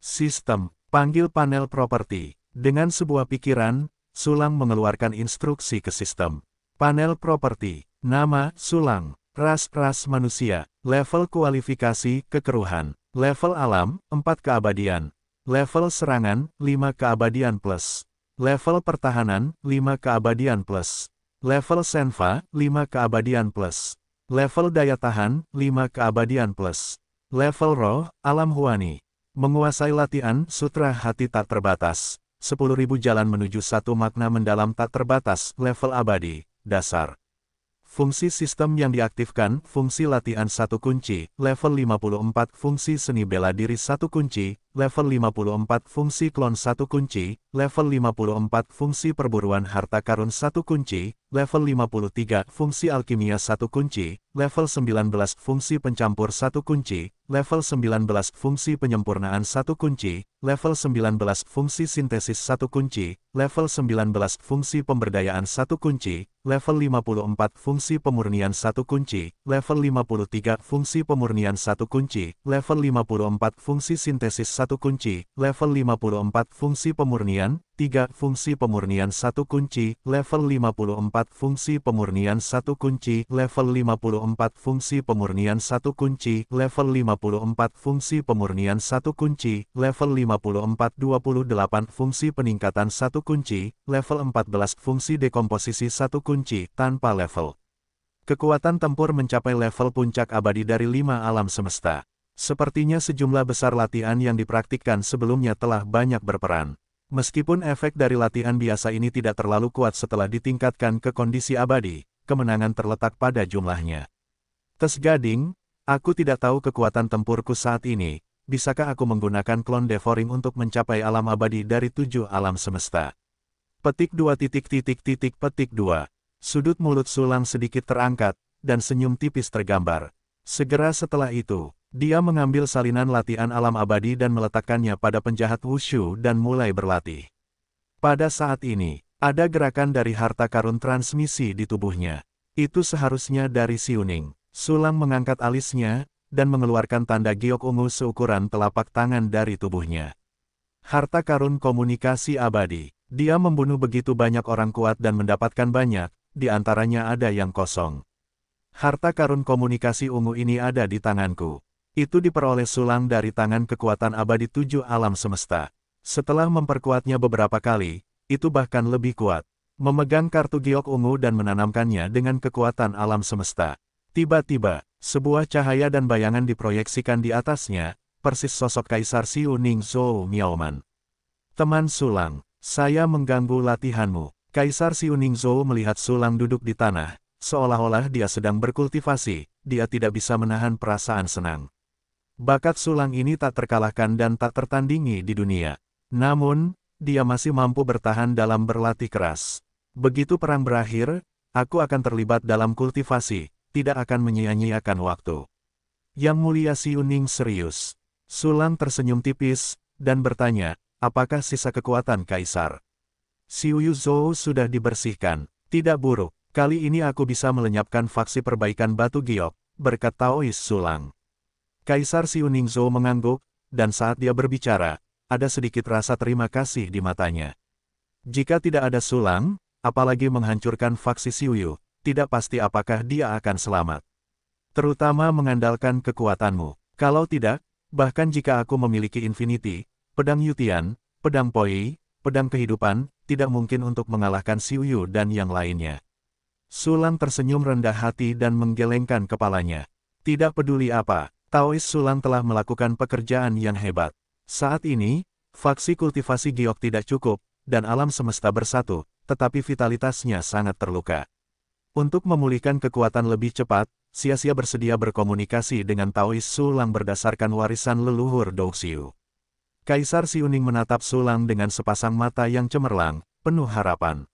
Sistem, panggil panel properti. Dengan sebuah pikiran, Sulang mengeluarkan instruksi ke sistem. Panel properti, nama, Sulang, ras-ras manusia, level kualifikasi, kekeruhan, level alam, empat keabadian, Level serangan, 5 keabadian plus. Level pertahanan, 5 keabadian plus. Level senfa 5 keabadian plus. Level daya tahan, 5 keabadian plus. Level roh, alam huani. Menguasai latihan, sutra hati tak terbatas. 10.000 jalan menuju satu makna mendalam tak terbatas, level abadi, dasar. Fungsi sistem yang diaktifkan, fungsi latihan satu kunci, level 54, fungsi seni bela diri satu kunci, level 54, fungsi klon satu kunci, level 54, fungsi perburuan harta karun satu kunci, level 53, fungsi alkimia satu kunci, level 19, fungsi pencampur satu kunci, level 19, fungsi penyempurnaan satu kunci, level 19, fungsi sintesis satu kunci, level 19, fungsi pemberdayaan satu kunci, level 54 fungsi pemurnian satu kunci, level 53 fungsi pemurnian satu kunci, level 54 fungsi sintesis satu kunci, level 54 fungsi pemurnian, 3. Fungsi pemurnian satu kunci, level 54 Fungsi pemurnian satu kunci, level 54 Fungsi pemurnian satu kunci, level 54 Fungsi pemurnian satu kunci, level 54 28 Fungsi peningkatan satu kunci, level 14 Fungsi dekomposisi satu kunci, tanpa level. Kekuatan tempur mencapai level puncak abadi dari lima alam semesta. Sepertinya sejumlah besar latihan yang dipraktikkan sebelumnya telah banyak berperan. Meskipun efek dari latihan biasa ini tidak terlalu kuat setelah ditingkatkan ke kondisi abadi, kemenangan terletak pada jumlahnya. Tes Gading, aku tidak tahu kekuatan tempurku saat ini, bisakah aku menggunakan klon Devoring untuk mencapai alam abadi dari tujuh alam semesta? Petik dua titik titik titik petik dua. Sudut mulut sulam sedikit terangkat, dan senyum tipis tergambar. Segera setelah itu, dia mengambil salinan latihan alam abadi dan meletakkannya pada penjahat wushu dan mulai berlatih. Pada saat ini, ada gerakan dari harta karun transmisi di tubuhnya. Itu seharusnya dari Siuning. Sulang mengangkat alisnya, dan mengeluarkan tanda giok ungu seukuran telapak tangan dari tubuhnya. Harta karun komunikasi abadi. Dia membunuh begitu banyak orang kuat dan mendapatkan banyak, di antaranya ada yang kosong. Harta karun komunikasi ungu ini ada di tanganku. Itu diperoleh sulang dari tangan kekuatan abadi tujuh alam semesta. Setelah memperkuatnya beberapa kali, itu bahkan lebih kuat. Memegang kartu giok ungu dan menanamkannya dengan kekuatan alam semesta. Tiba-tiba, sebuah cahaya dan bayangan diproyeksikan di atasnya, persis sosok Kaisar Siu Ning Zhou Miaoman. Teman Sulang, saya mengganggu latihanmu. Kaisar Siu Ning Zhou melihat Sulang duduk di tanah, seolah-olah dia sedang berkultivasi, dia tidak bisa menahan perasaan senang. Bakat Sulang ini tak terkalahkan dan tak tertandingi di dunia. Namun, dia masih mampu bertahan dalam berlatih keras. Begitu perang berakhir, aku akan terlibat dalam kultivasi, tidak akan menyia-nyiakan waktu. Yang mulia si Yuning serius. Sulang tersenyum tipis, dan bertanya, apakah sisa kekuatan Kaisar? Yu Zhou sudah dibersihkan. Tidak buruk, kali ini aku bisa melenyapkan faksi perbaikan batu giok, berkat Taois Sulang. Kaisar Xiuningzo mengangguk, dan saat dia berbicara, ada sedikit rasa terima kasih di matanya. Jika tidak ada sulang, apalagi menghancurkan faksi Xiuyu, tidak pasti apakah dia akan selamat. Terutama mengandalkan kekuatanmu. Kalau tidak, bahkan jika aku memiliki Infinity, pedang Yutian, pedang Poi, pedang kehidupan, tidak mungkin untuk mengalahkan Xiuyu dan yang lainnya. Sulang tersenyum rendah hati dan menggelengkan kepalanya. Tidak peduli apa, Taois Sulan telah melakukan pekerjaan yang hebat. Saat ini, faksi kultivasi giok tidak cukup, dan alam semesta bersatu, tetapi vitalitasnya sangat terluka. Untuk memulihkan kekuatan lebih cepat, Sia-Sia bersedia berkomunikasi dengan Taois Sulang berdasarkan warisan leluhur Douxiu. Kaisar Siuning menatap Sulang dengan sepasang mata yang cemerlang, penuh harapan.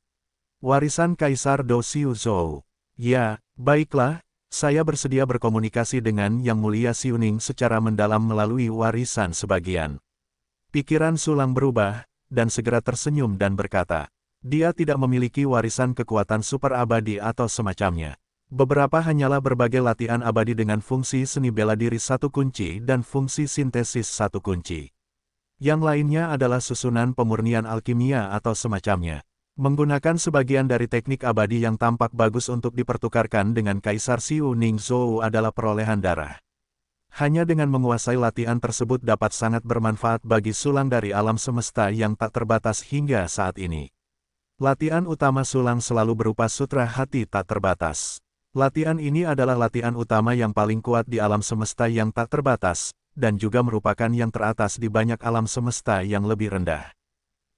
Warisan Kaisar Douxiu Zhou. Ya, baiklah, saya bersedia berkomunikasi dengan Yang Mulia Siuning secara mendalam melalui warisan sebagian. Pikiran Sulang berubah, dan segera tersenyum dan berkata, dia tidak memiliki warisan kekuatan super abadi atau semacamnya. Beberapa hanyalah berbagai latihan abadi dengan fungsi seni bela diri satu kunci dan fungsi sintesis satu kunci. Yang lainnya adalah susunan pemurnian alkimia atau semacamnya. Menggunakan sebagian dari teknik abadi yang tampak bagus untuk dipertukarkan dengan Kaisar Siu Ning Zhou adalah perolehan darah. Hanya dengan menguasai latihan tersebut dapat sangat bermanfaat bagi sulang dari alam semesta yang tak terbatas hingga saat ini. Latihan utama sulang selalu berupa sutra hati tak terbatas. Latihan ini adalah latihan utama yang paling kuat di alam semesta yang tak terbatas, dan juga merupakan yang teratas di banyak alam semesta yang lebih rendah.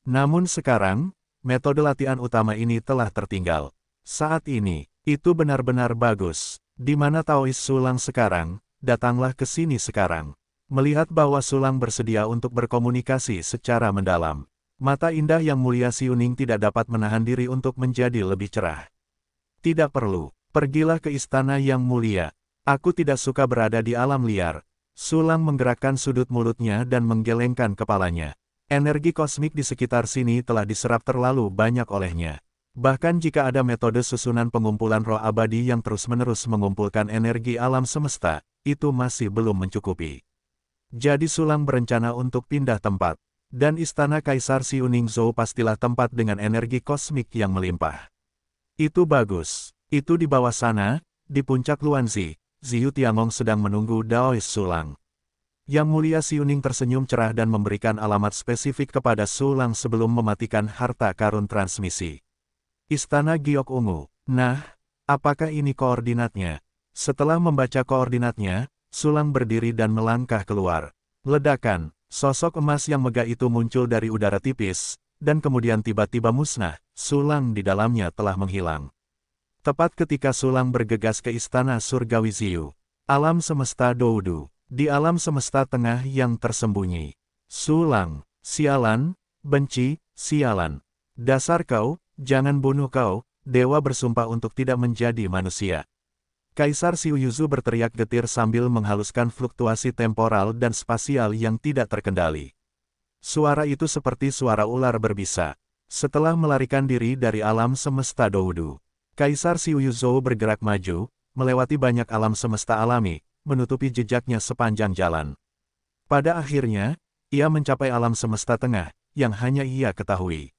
Namun sekarang, metode latihan utama ini telah tertinggal. Saat ini, itu benar-benar bagus. Di mana Taois Sulang sekarang, datanglah ke sini sekarang. Melihat bahwa Sulang bersedia untuk berkomunikasi secara mendalam. Mata indah yang mulia Siuning tidak dapat menahan diri untuk menjadi lebih cerah. Tidak perlu, pergilah ke istana yang mulia. Aku tidak suka berada di alam liar. Sulang menggerakkan sudut mulutnya dan menggelengkan kepalanya. Energi kosmik di sekitar sini telah diserap terlalu banyak olehnya. Bahkan jika ada metode susunan pengumpulan roh abadi yang terus-menerus mengumpulkan energi alam semesta, itu masih belum mencukupi. Jadi Sulang berencana untuk pindah tempat. Dan istana Kaisar Siuningzhou pastilah tempat dengan energi kosmik yang melimpah. Itu bagus. Itu di bawah sana, di puncak Luanzi, Ziyu Tiangong sedang menunggu Daois Sulang. Yang mulia Siuning tersenyum cerah dan memberikan alamat spesifik kepada Sulang sebelum mematikan harta karun transmisi. Istana Giok Ungu. Nah, apakah ini koordinatnya? Setelah membaca koordinatnya, Sulang berdiri dan melangkah keluar. Ledakan, sosok emas yang megah itu muncul dari udara tipis, dan kemudian tiba-tiba musnah, Sulang di dalamnya telah menghilang. Tepat ketika Sulang bergegas ke istana surgawi Ziyu, alam semesta Doudu. Di alam semesta tengah yang tersembunyi. Sulang, sialan, benci, sialan. Dasar kau, jangan bunuh kau, dewa bersumpah untuk tidak menjadi manusia. Kaisar Siuyuzu berteriak getir sambil menghaluskan fluktuasi temporal dan spasial yang tidak terkendali. Suara itu seperti suara ular berbisa. Setelah melarikan diri dari alam semesta Doudu, Kaisar Siuyuzu bergerak maju, melewati banyak alam semesta alami, menutupi jejaknya sepanjang jalan. Pada akhirnya, ia mencapai alam semesta tengah, yang hanya ia ketahui.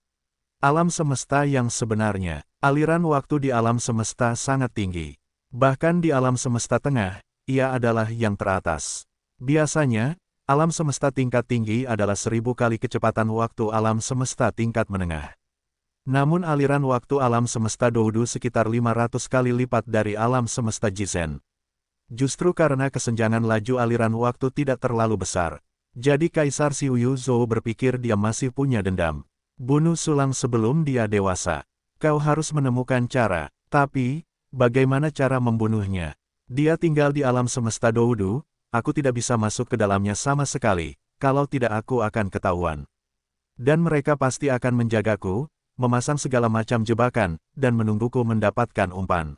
Alam semesta yang sebenarnya, aliran waktu di alam semesta sangat tinggi. Bahkan di alam semesta tengah, ia adalah yang teratas. Biasanya, alam semesta tingkat tinggi adalah seribu kali kecepatan waktu alam semesta tingkat menengah. Namun aliran waktu alam semesta Doudu sekitar 500 kali lipat dari alam semesta Jizen. Justru karena kesenjangan laju aliran waktu tidak terlalu besar. Jadi Kaisar Siuyu Zou berpikir dia masih punya dendam. Bunuh Sulang sebelum dia dewasa. Kau harus menemukan cara. Tapi, bagaimana cara membunuhnya? Dia tinggal di alam semesta Doudu, aku tidak bisa masuk ke dalamnya sama sekali, kalau tidak aku akan ketahuan. Dan mereka pasti akan menjagaku, memasang segala macam jebakan, dan menungguku mendapatkan umpan.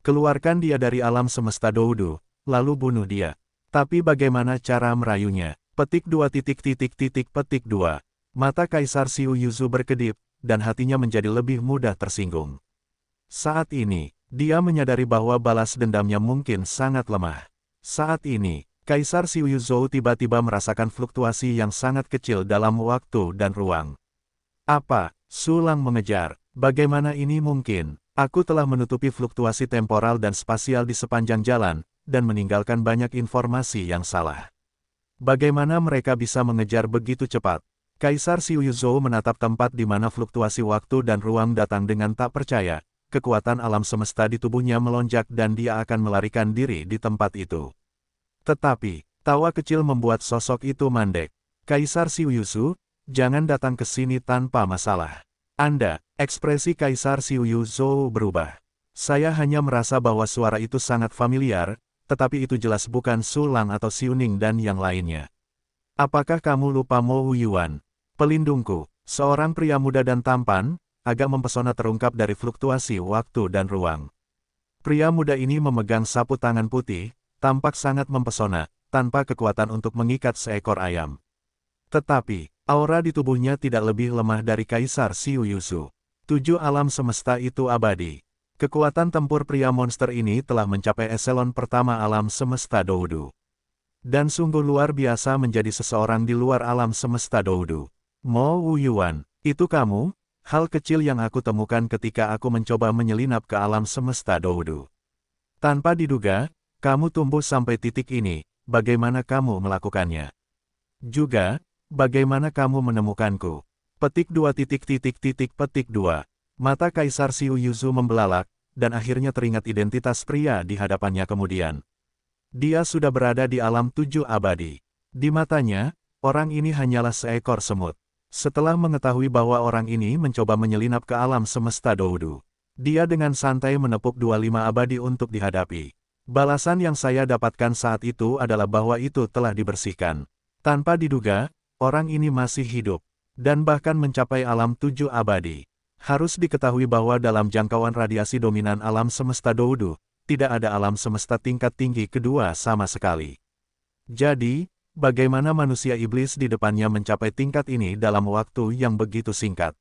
Keluarkan dia dari alam semesta doudu, lalu bunuh dia. Tapi bagaimana cara merayunya? Petik dua titik titik titik petik dua. Mata Kaisar Siu Yuzu berkedip, dan hatinya menjadi lebih mudah tersinggung. Saat ini, dia menyadari bahwa balas dendamnya mungkin sangat lemah. Saat ini, Kaisar Siu Yuzu tiba-tiba merasakan fluktuasi yang sangat kecil dalam waktu dan ruang. Apa? Sulang mengejar. Bagaimana ini mungkin? Aku telah menutupi fluktuasi temporal dan spasial di sepanjang jalan, dan meninggalkan banyak informasi yang salah. Bagaimana mereka bisa mengejar begitu cepat? Kaisar Yuzhou menatap tempat di mana fluktuasi waktu dan ruang datang dengan tak percaya, kekuatan alam semesta di tubuhnya melonjak dan dia akan melarikan diri di tempat itu. Tetapi, tawa kecil membuat sosok itu mandek. Kaisar Yuzhou, jangan datang ke sini tanpa masalah. Anda, ekspresi Kaisar Siuyu Zhou berubah. Saya hanya merasa bahwa suara itu sangat familiar, tetapi itu jelas bukan Sulang atau Siuning dan yang lainnya. Apakah kamu lupa Mo Yuan? Pelindungku, seorang pria muda dan tampan, agak mempesona terungkap dari fluktuasi waktu dan ruang. Pria muda ini memegang sapu tangan putih, tampak sangat mempesona, tanpa kekuatan untuk mengikat seekor ayam. Tetapi, aura di tubuhnya tidak lebih lemah dari Kaisar Siuyusu. Tujuh alam semesta itu abadi. Kekuatan tempur pria monster ini telah mencapai eselon pertama alam semesta Doudu. Dan sungguh luar biasa menjadi seseorang di luar alam semesta Doudu. Mo Wuyuan, itu kamu? Hal kecil yang aku temukan ketika aku mencoba menyelinap ke alam semesta Doudu. Tanpa diduga, kamu tumbuh sampai titik ini, bagaimana kamu melakukannya? Juga, Bagaimana kamu menemukanku? Petik dua titik titik titik petik dua. Mata Kaisar Siu Yuzu membelalak, dan akhirnya teringat identitas pria di hadapannya kemudian. Dia sudah berada di alam tujuh abadi. Di matanya, orang ini hanyalah seekor semut. Setelah mengetahui bahwa orang ini mencoba menyelinap ke alam semesta Doudu, dia dengan santai menepuk dua lima abadi untuk dihadapi. Balasan yang saya dapatkan saat itu adalah bahwa itu telah dibersihkan. Tanpa diduga, orang ini masih hidup, dan bahkan mencapai alam tujuh abadi. Harus diketahui bahwa dalam jangkauan radiasi dominan alam semesta doudu, tidak ada alam semesta tingkat tinggi kedua sama sekali. Jadi, bagaimana manusia iblis di depannya mencapai tingkat ini dalam waktu yang begitu singkat?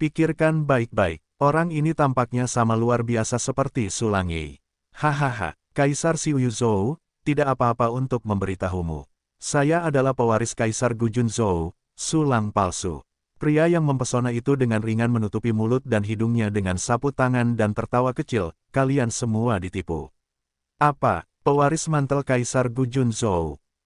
Pikirkan baik-baik, orang ini tampaknya sama luar biasa seperti Sulangi. Hahaha, Kaisar Siuyuzou, tidak apa-apa untuk memberitahumu. Saya adalah pewaris Kaisar Gujun sulang palsu. Pria yang mempesona itu dengan ringan menutupi mulut dan hidungnya dengan sapu tangan dan tertawa kecil, kalian semua ditipu. Apa, pewaris mantel Kaisar Gujun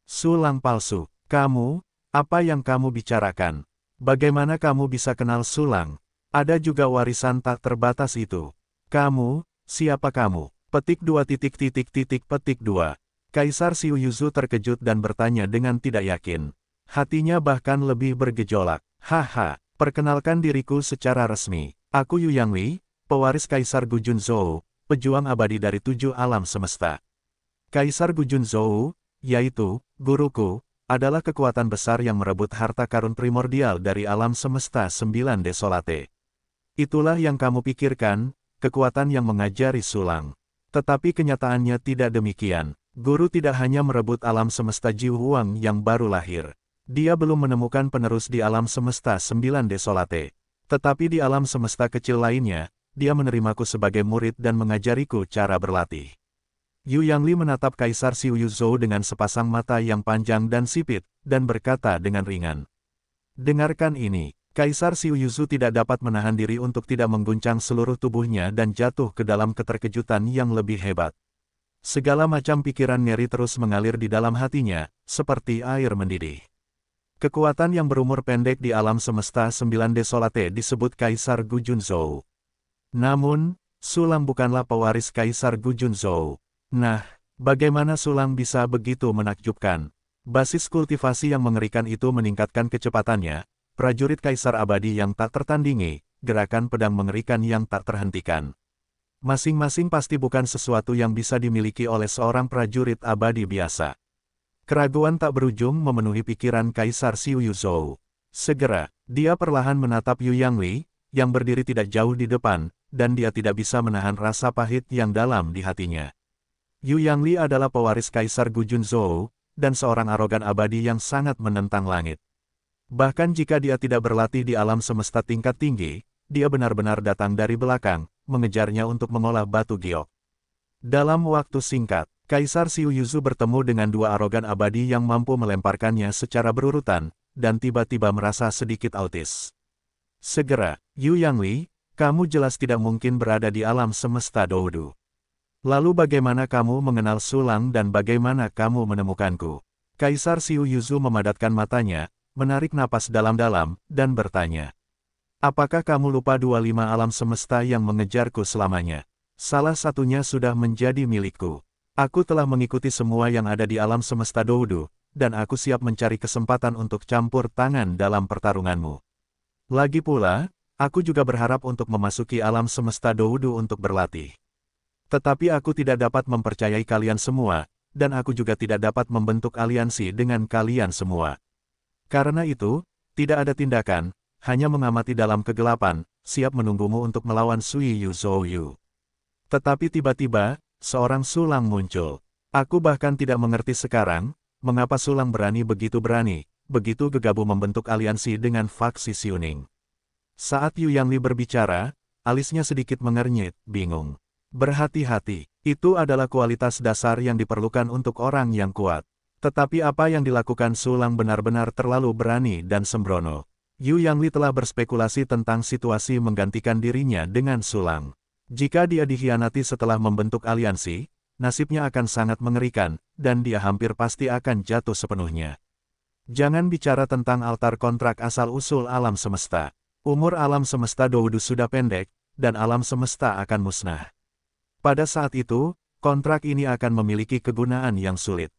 Sulang palsu, kamu, apa yang kamu bicarakan? Bagaimana kamu bisa kenal sulang? Ada juga warisan tak terbatas itu. Kamu, siapa kamu? Petik dua titik titik titik petik dua. Kaisar Siu Yuzu terkejut dan bertanya dengan tidak yakin. Hatinya bahkan lebih bergejolak. Haha, perkenalkan diriku secara resmi. Aku Yu Yangli, pewaris Kaisar Gujun Zhou, pejuang abadi dari tujuh alam semesta. Kaisar Gujun Zhou, yaitu, guruku, adalah kekuatan besar yang merebut harta karun primordial dari alam semesta sembilan desolate. Itulah yang kamu pikirkan, kekuatan yang mengajari sulang. Tetapi kenyataannya tidak demikian. Guru tidak hanya merebut alam semesta Jiwuang yang baru lahir. Dia belum menemukan penerus di alam semesta sembilan desolate. Tetapi di alam semesta kecil lainnya, dia menerimaku sebagai murid dan mengajariku cara berlatih. Yu Yangli menatap Kaisar Xiu Yuzhou dengan sepasang mata yang panjang dan sipit, dan berkata dengan ringan. Dengarkan ini, Kaisar Xiu Yuzhou tidak dapat menahan diri untuk tidak mengguncang seluruh tubuhnya dan jatuh ke dalam keterkejutan yang lebih hebat. Segala macam pikiran ngeri terus mengalir di dalam hatinya, seperti air mendidih. Kekuatan yang berumur pendek di alam semesta sembilan desolate disebut Kaisar Gujunzou. Namun, Sulang bukanlah pewaris Kaisar Gujunzou. Nah, bagaimana Sulang bisa begitu menakjubkan? Basis kultivasi yang mengerikan itu meningkatkan kecepatannya, prajurit Kaisar abadi yang tak tertandingi, gerakan pedang mengerikan yang tak terhentikan. Masing-masing pasti bukan sesuatu yang bisa dimiliki oleh seorang prajurit abadi biasa. Keraguan tak berujung memenuhi pikiran Kaisar Xiu Yuzhou. Segera, dia perlahan menatap Yu Yangli, yang berdiri tidak jauh di depan, dan dia tidak bisa menahan rasa pahit yang dalam di hatinya. Yu Yangli adalah pewaris Kaisar Gujun Zhou, dan seorang arogan abadi yang sangat menentang langit. Bahkan jika dia tidak berlatih di alam semesta tingkat tinggi, dia benar-benar datang dari belakang, mengejarnya untuk mengolah batu giok. Dalam waktu singkat, Kaisar Siu Yuzu bertemu dengan dua arogan abadi yang mampu melemparkannya secara berurutan, dan tiba-tiba merasa sedikit autis. Segera, Yu Yangli, kamu jelas tidak mungkin berada di alam semesta Doudu. Lalu bagaimana kamu mengenal Sulang dan bagaimana kamu menemukanku? Kaisar Siu Yuzu memadatkan matanya, menarik napas dalam-dalam, dan bertanya. Apakah kamu lupa dua lima alam semesta yang mengejarku selamanya? Salah satunya sudah menjadi milikku. Aku telah mengikuti semua yang ada di alam semesta Doudu, dan aku siap mencari kesempatan untuk campur tangan dalam pertarunganmu. Lagi pula, aku juga berharap untuk memasuki alam semesta Doudu untuk berlatih. Tetapi aku tidak dapat mempercayai kalian semua, dan aku juga tidak dapat membentuk aliansi dengan kalian semua. Karena itu, tidak ada tindakan, hanya mengamati dalam kegelapan, siap menunggumu untuk melawan Sui Yu Zhou Yu. Tetapi tiba-tiba, seorang sulang muncul. Aku bahkan tidak mengerti sekarang, mengapa sulang berani begitu berani, begitu gegabah membentuk aliansi dengan faksi Siuning. Saat Yu Yang Li berbicara, alisnya sedikit mengernyit, bingung. Berhati-hati, itu adalah kualitas dasar yang diperlukan untuk orang yang kuat. Tetapi apa yang dilakukan Sulang benar-benar terlalu berani dan sembrono. Yu Yangli telah berspekulasi tentang situasi menggantikan dirinya dengan Sulang. Jika dia dikhianati setelah membentuk aliansi, nasibnya akan sangat mengerikan, dan dia hampir pasti akan jatuh sepenuhnya. Jangan bicara tentang altar kontrak asal-usul alam semesta. Umur alam semesta Doudu sudah pendek, dan alam semesta akan musnah. Pada saat itu, kontrak ini akan memiliki kegunaan yang sulit.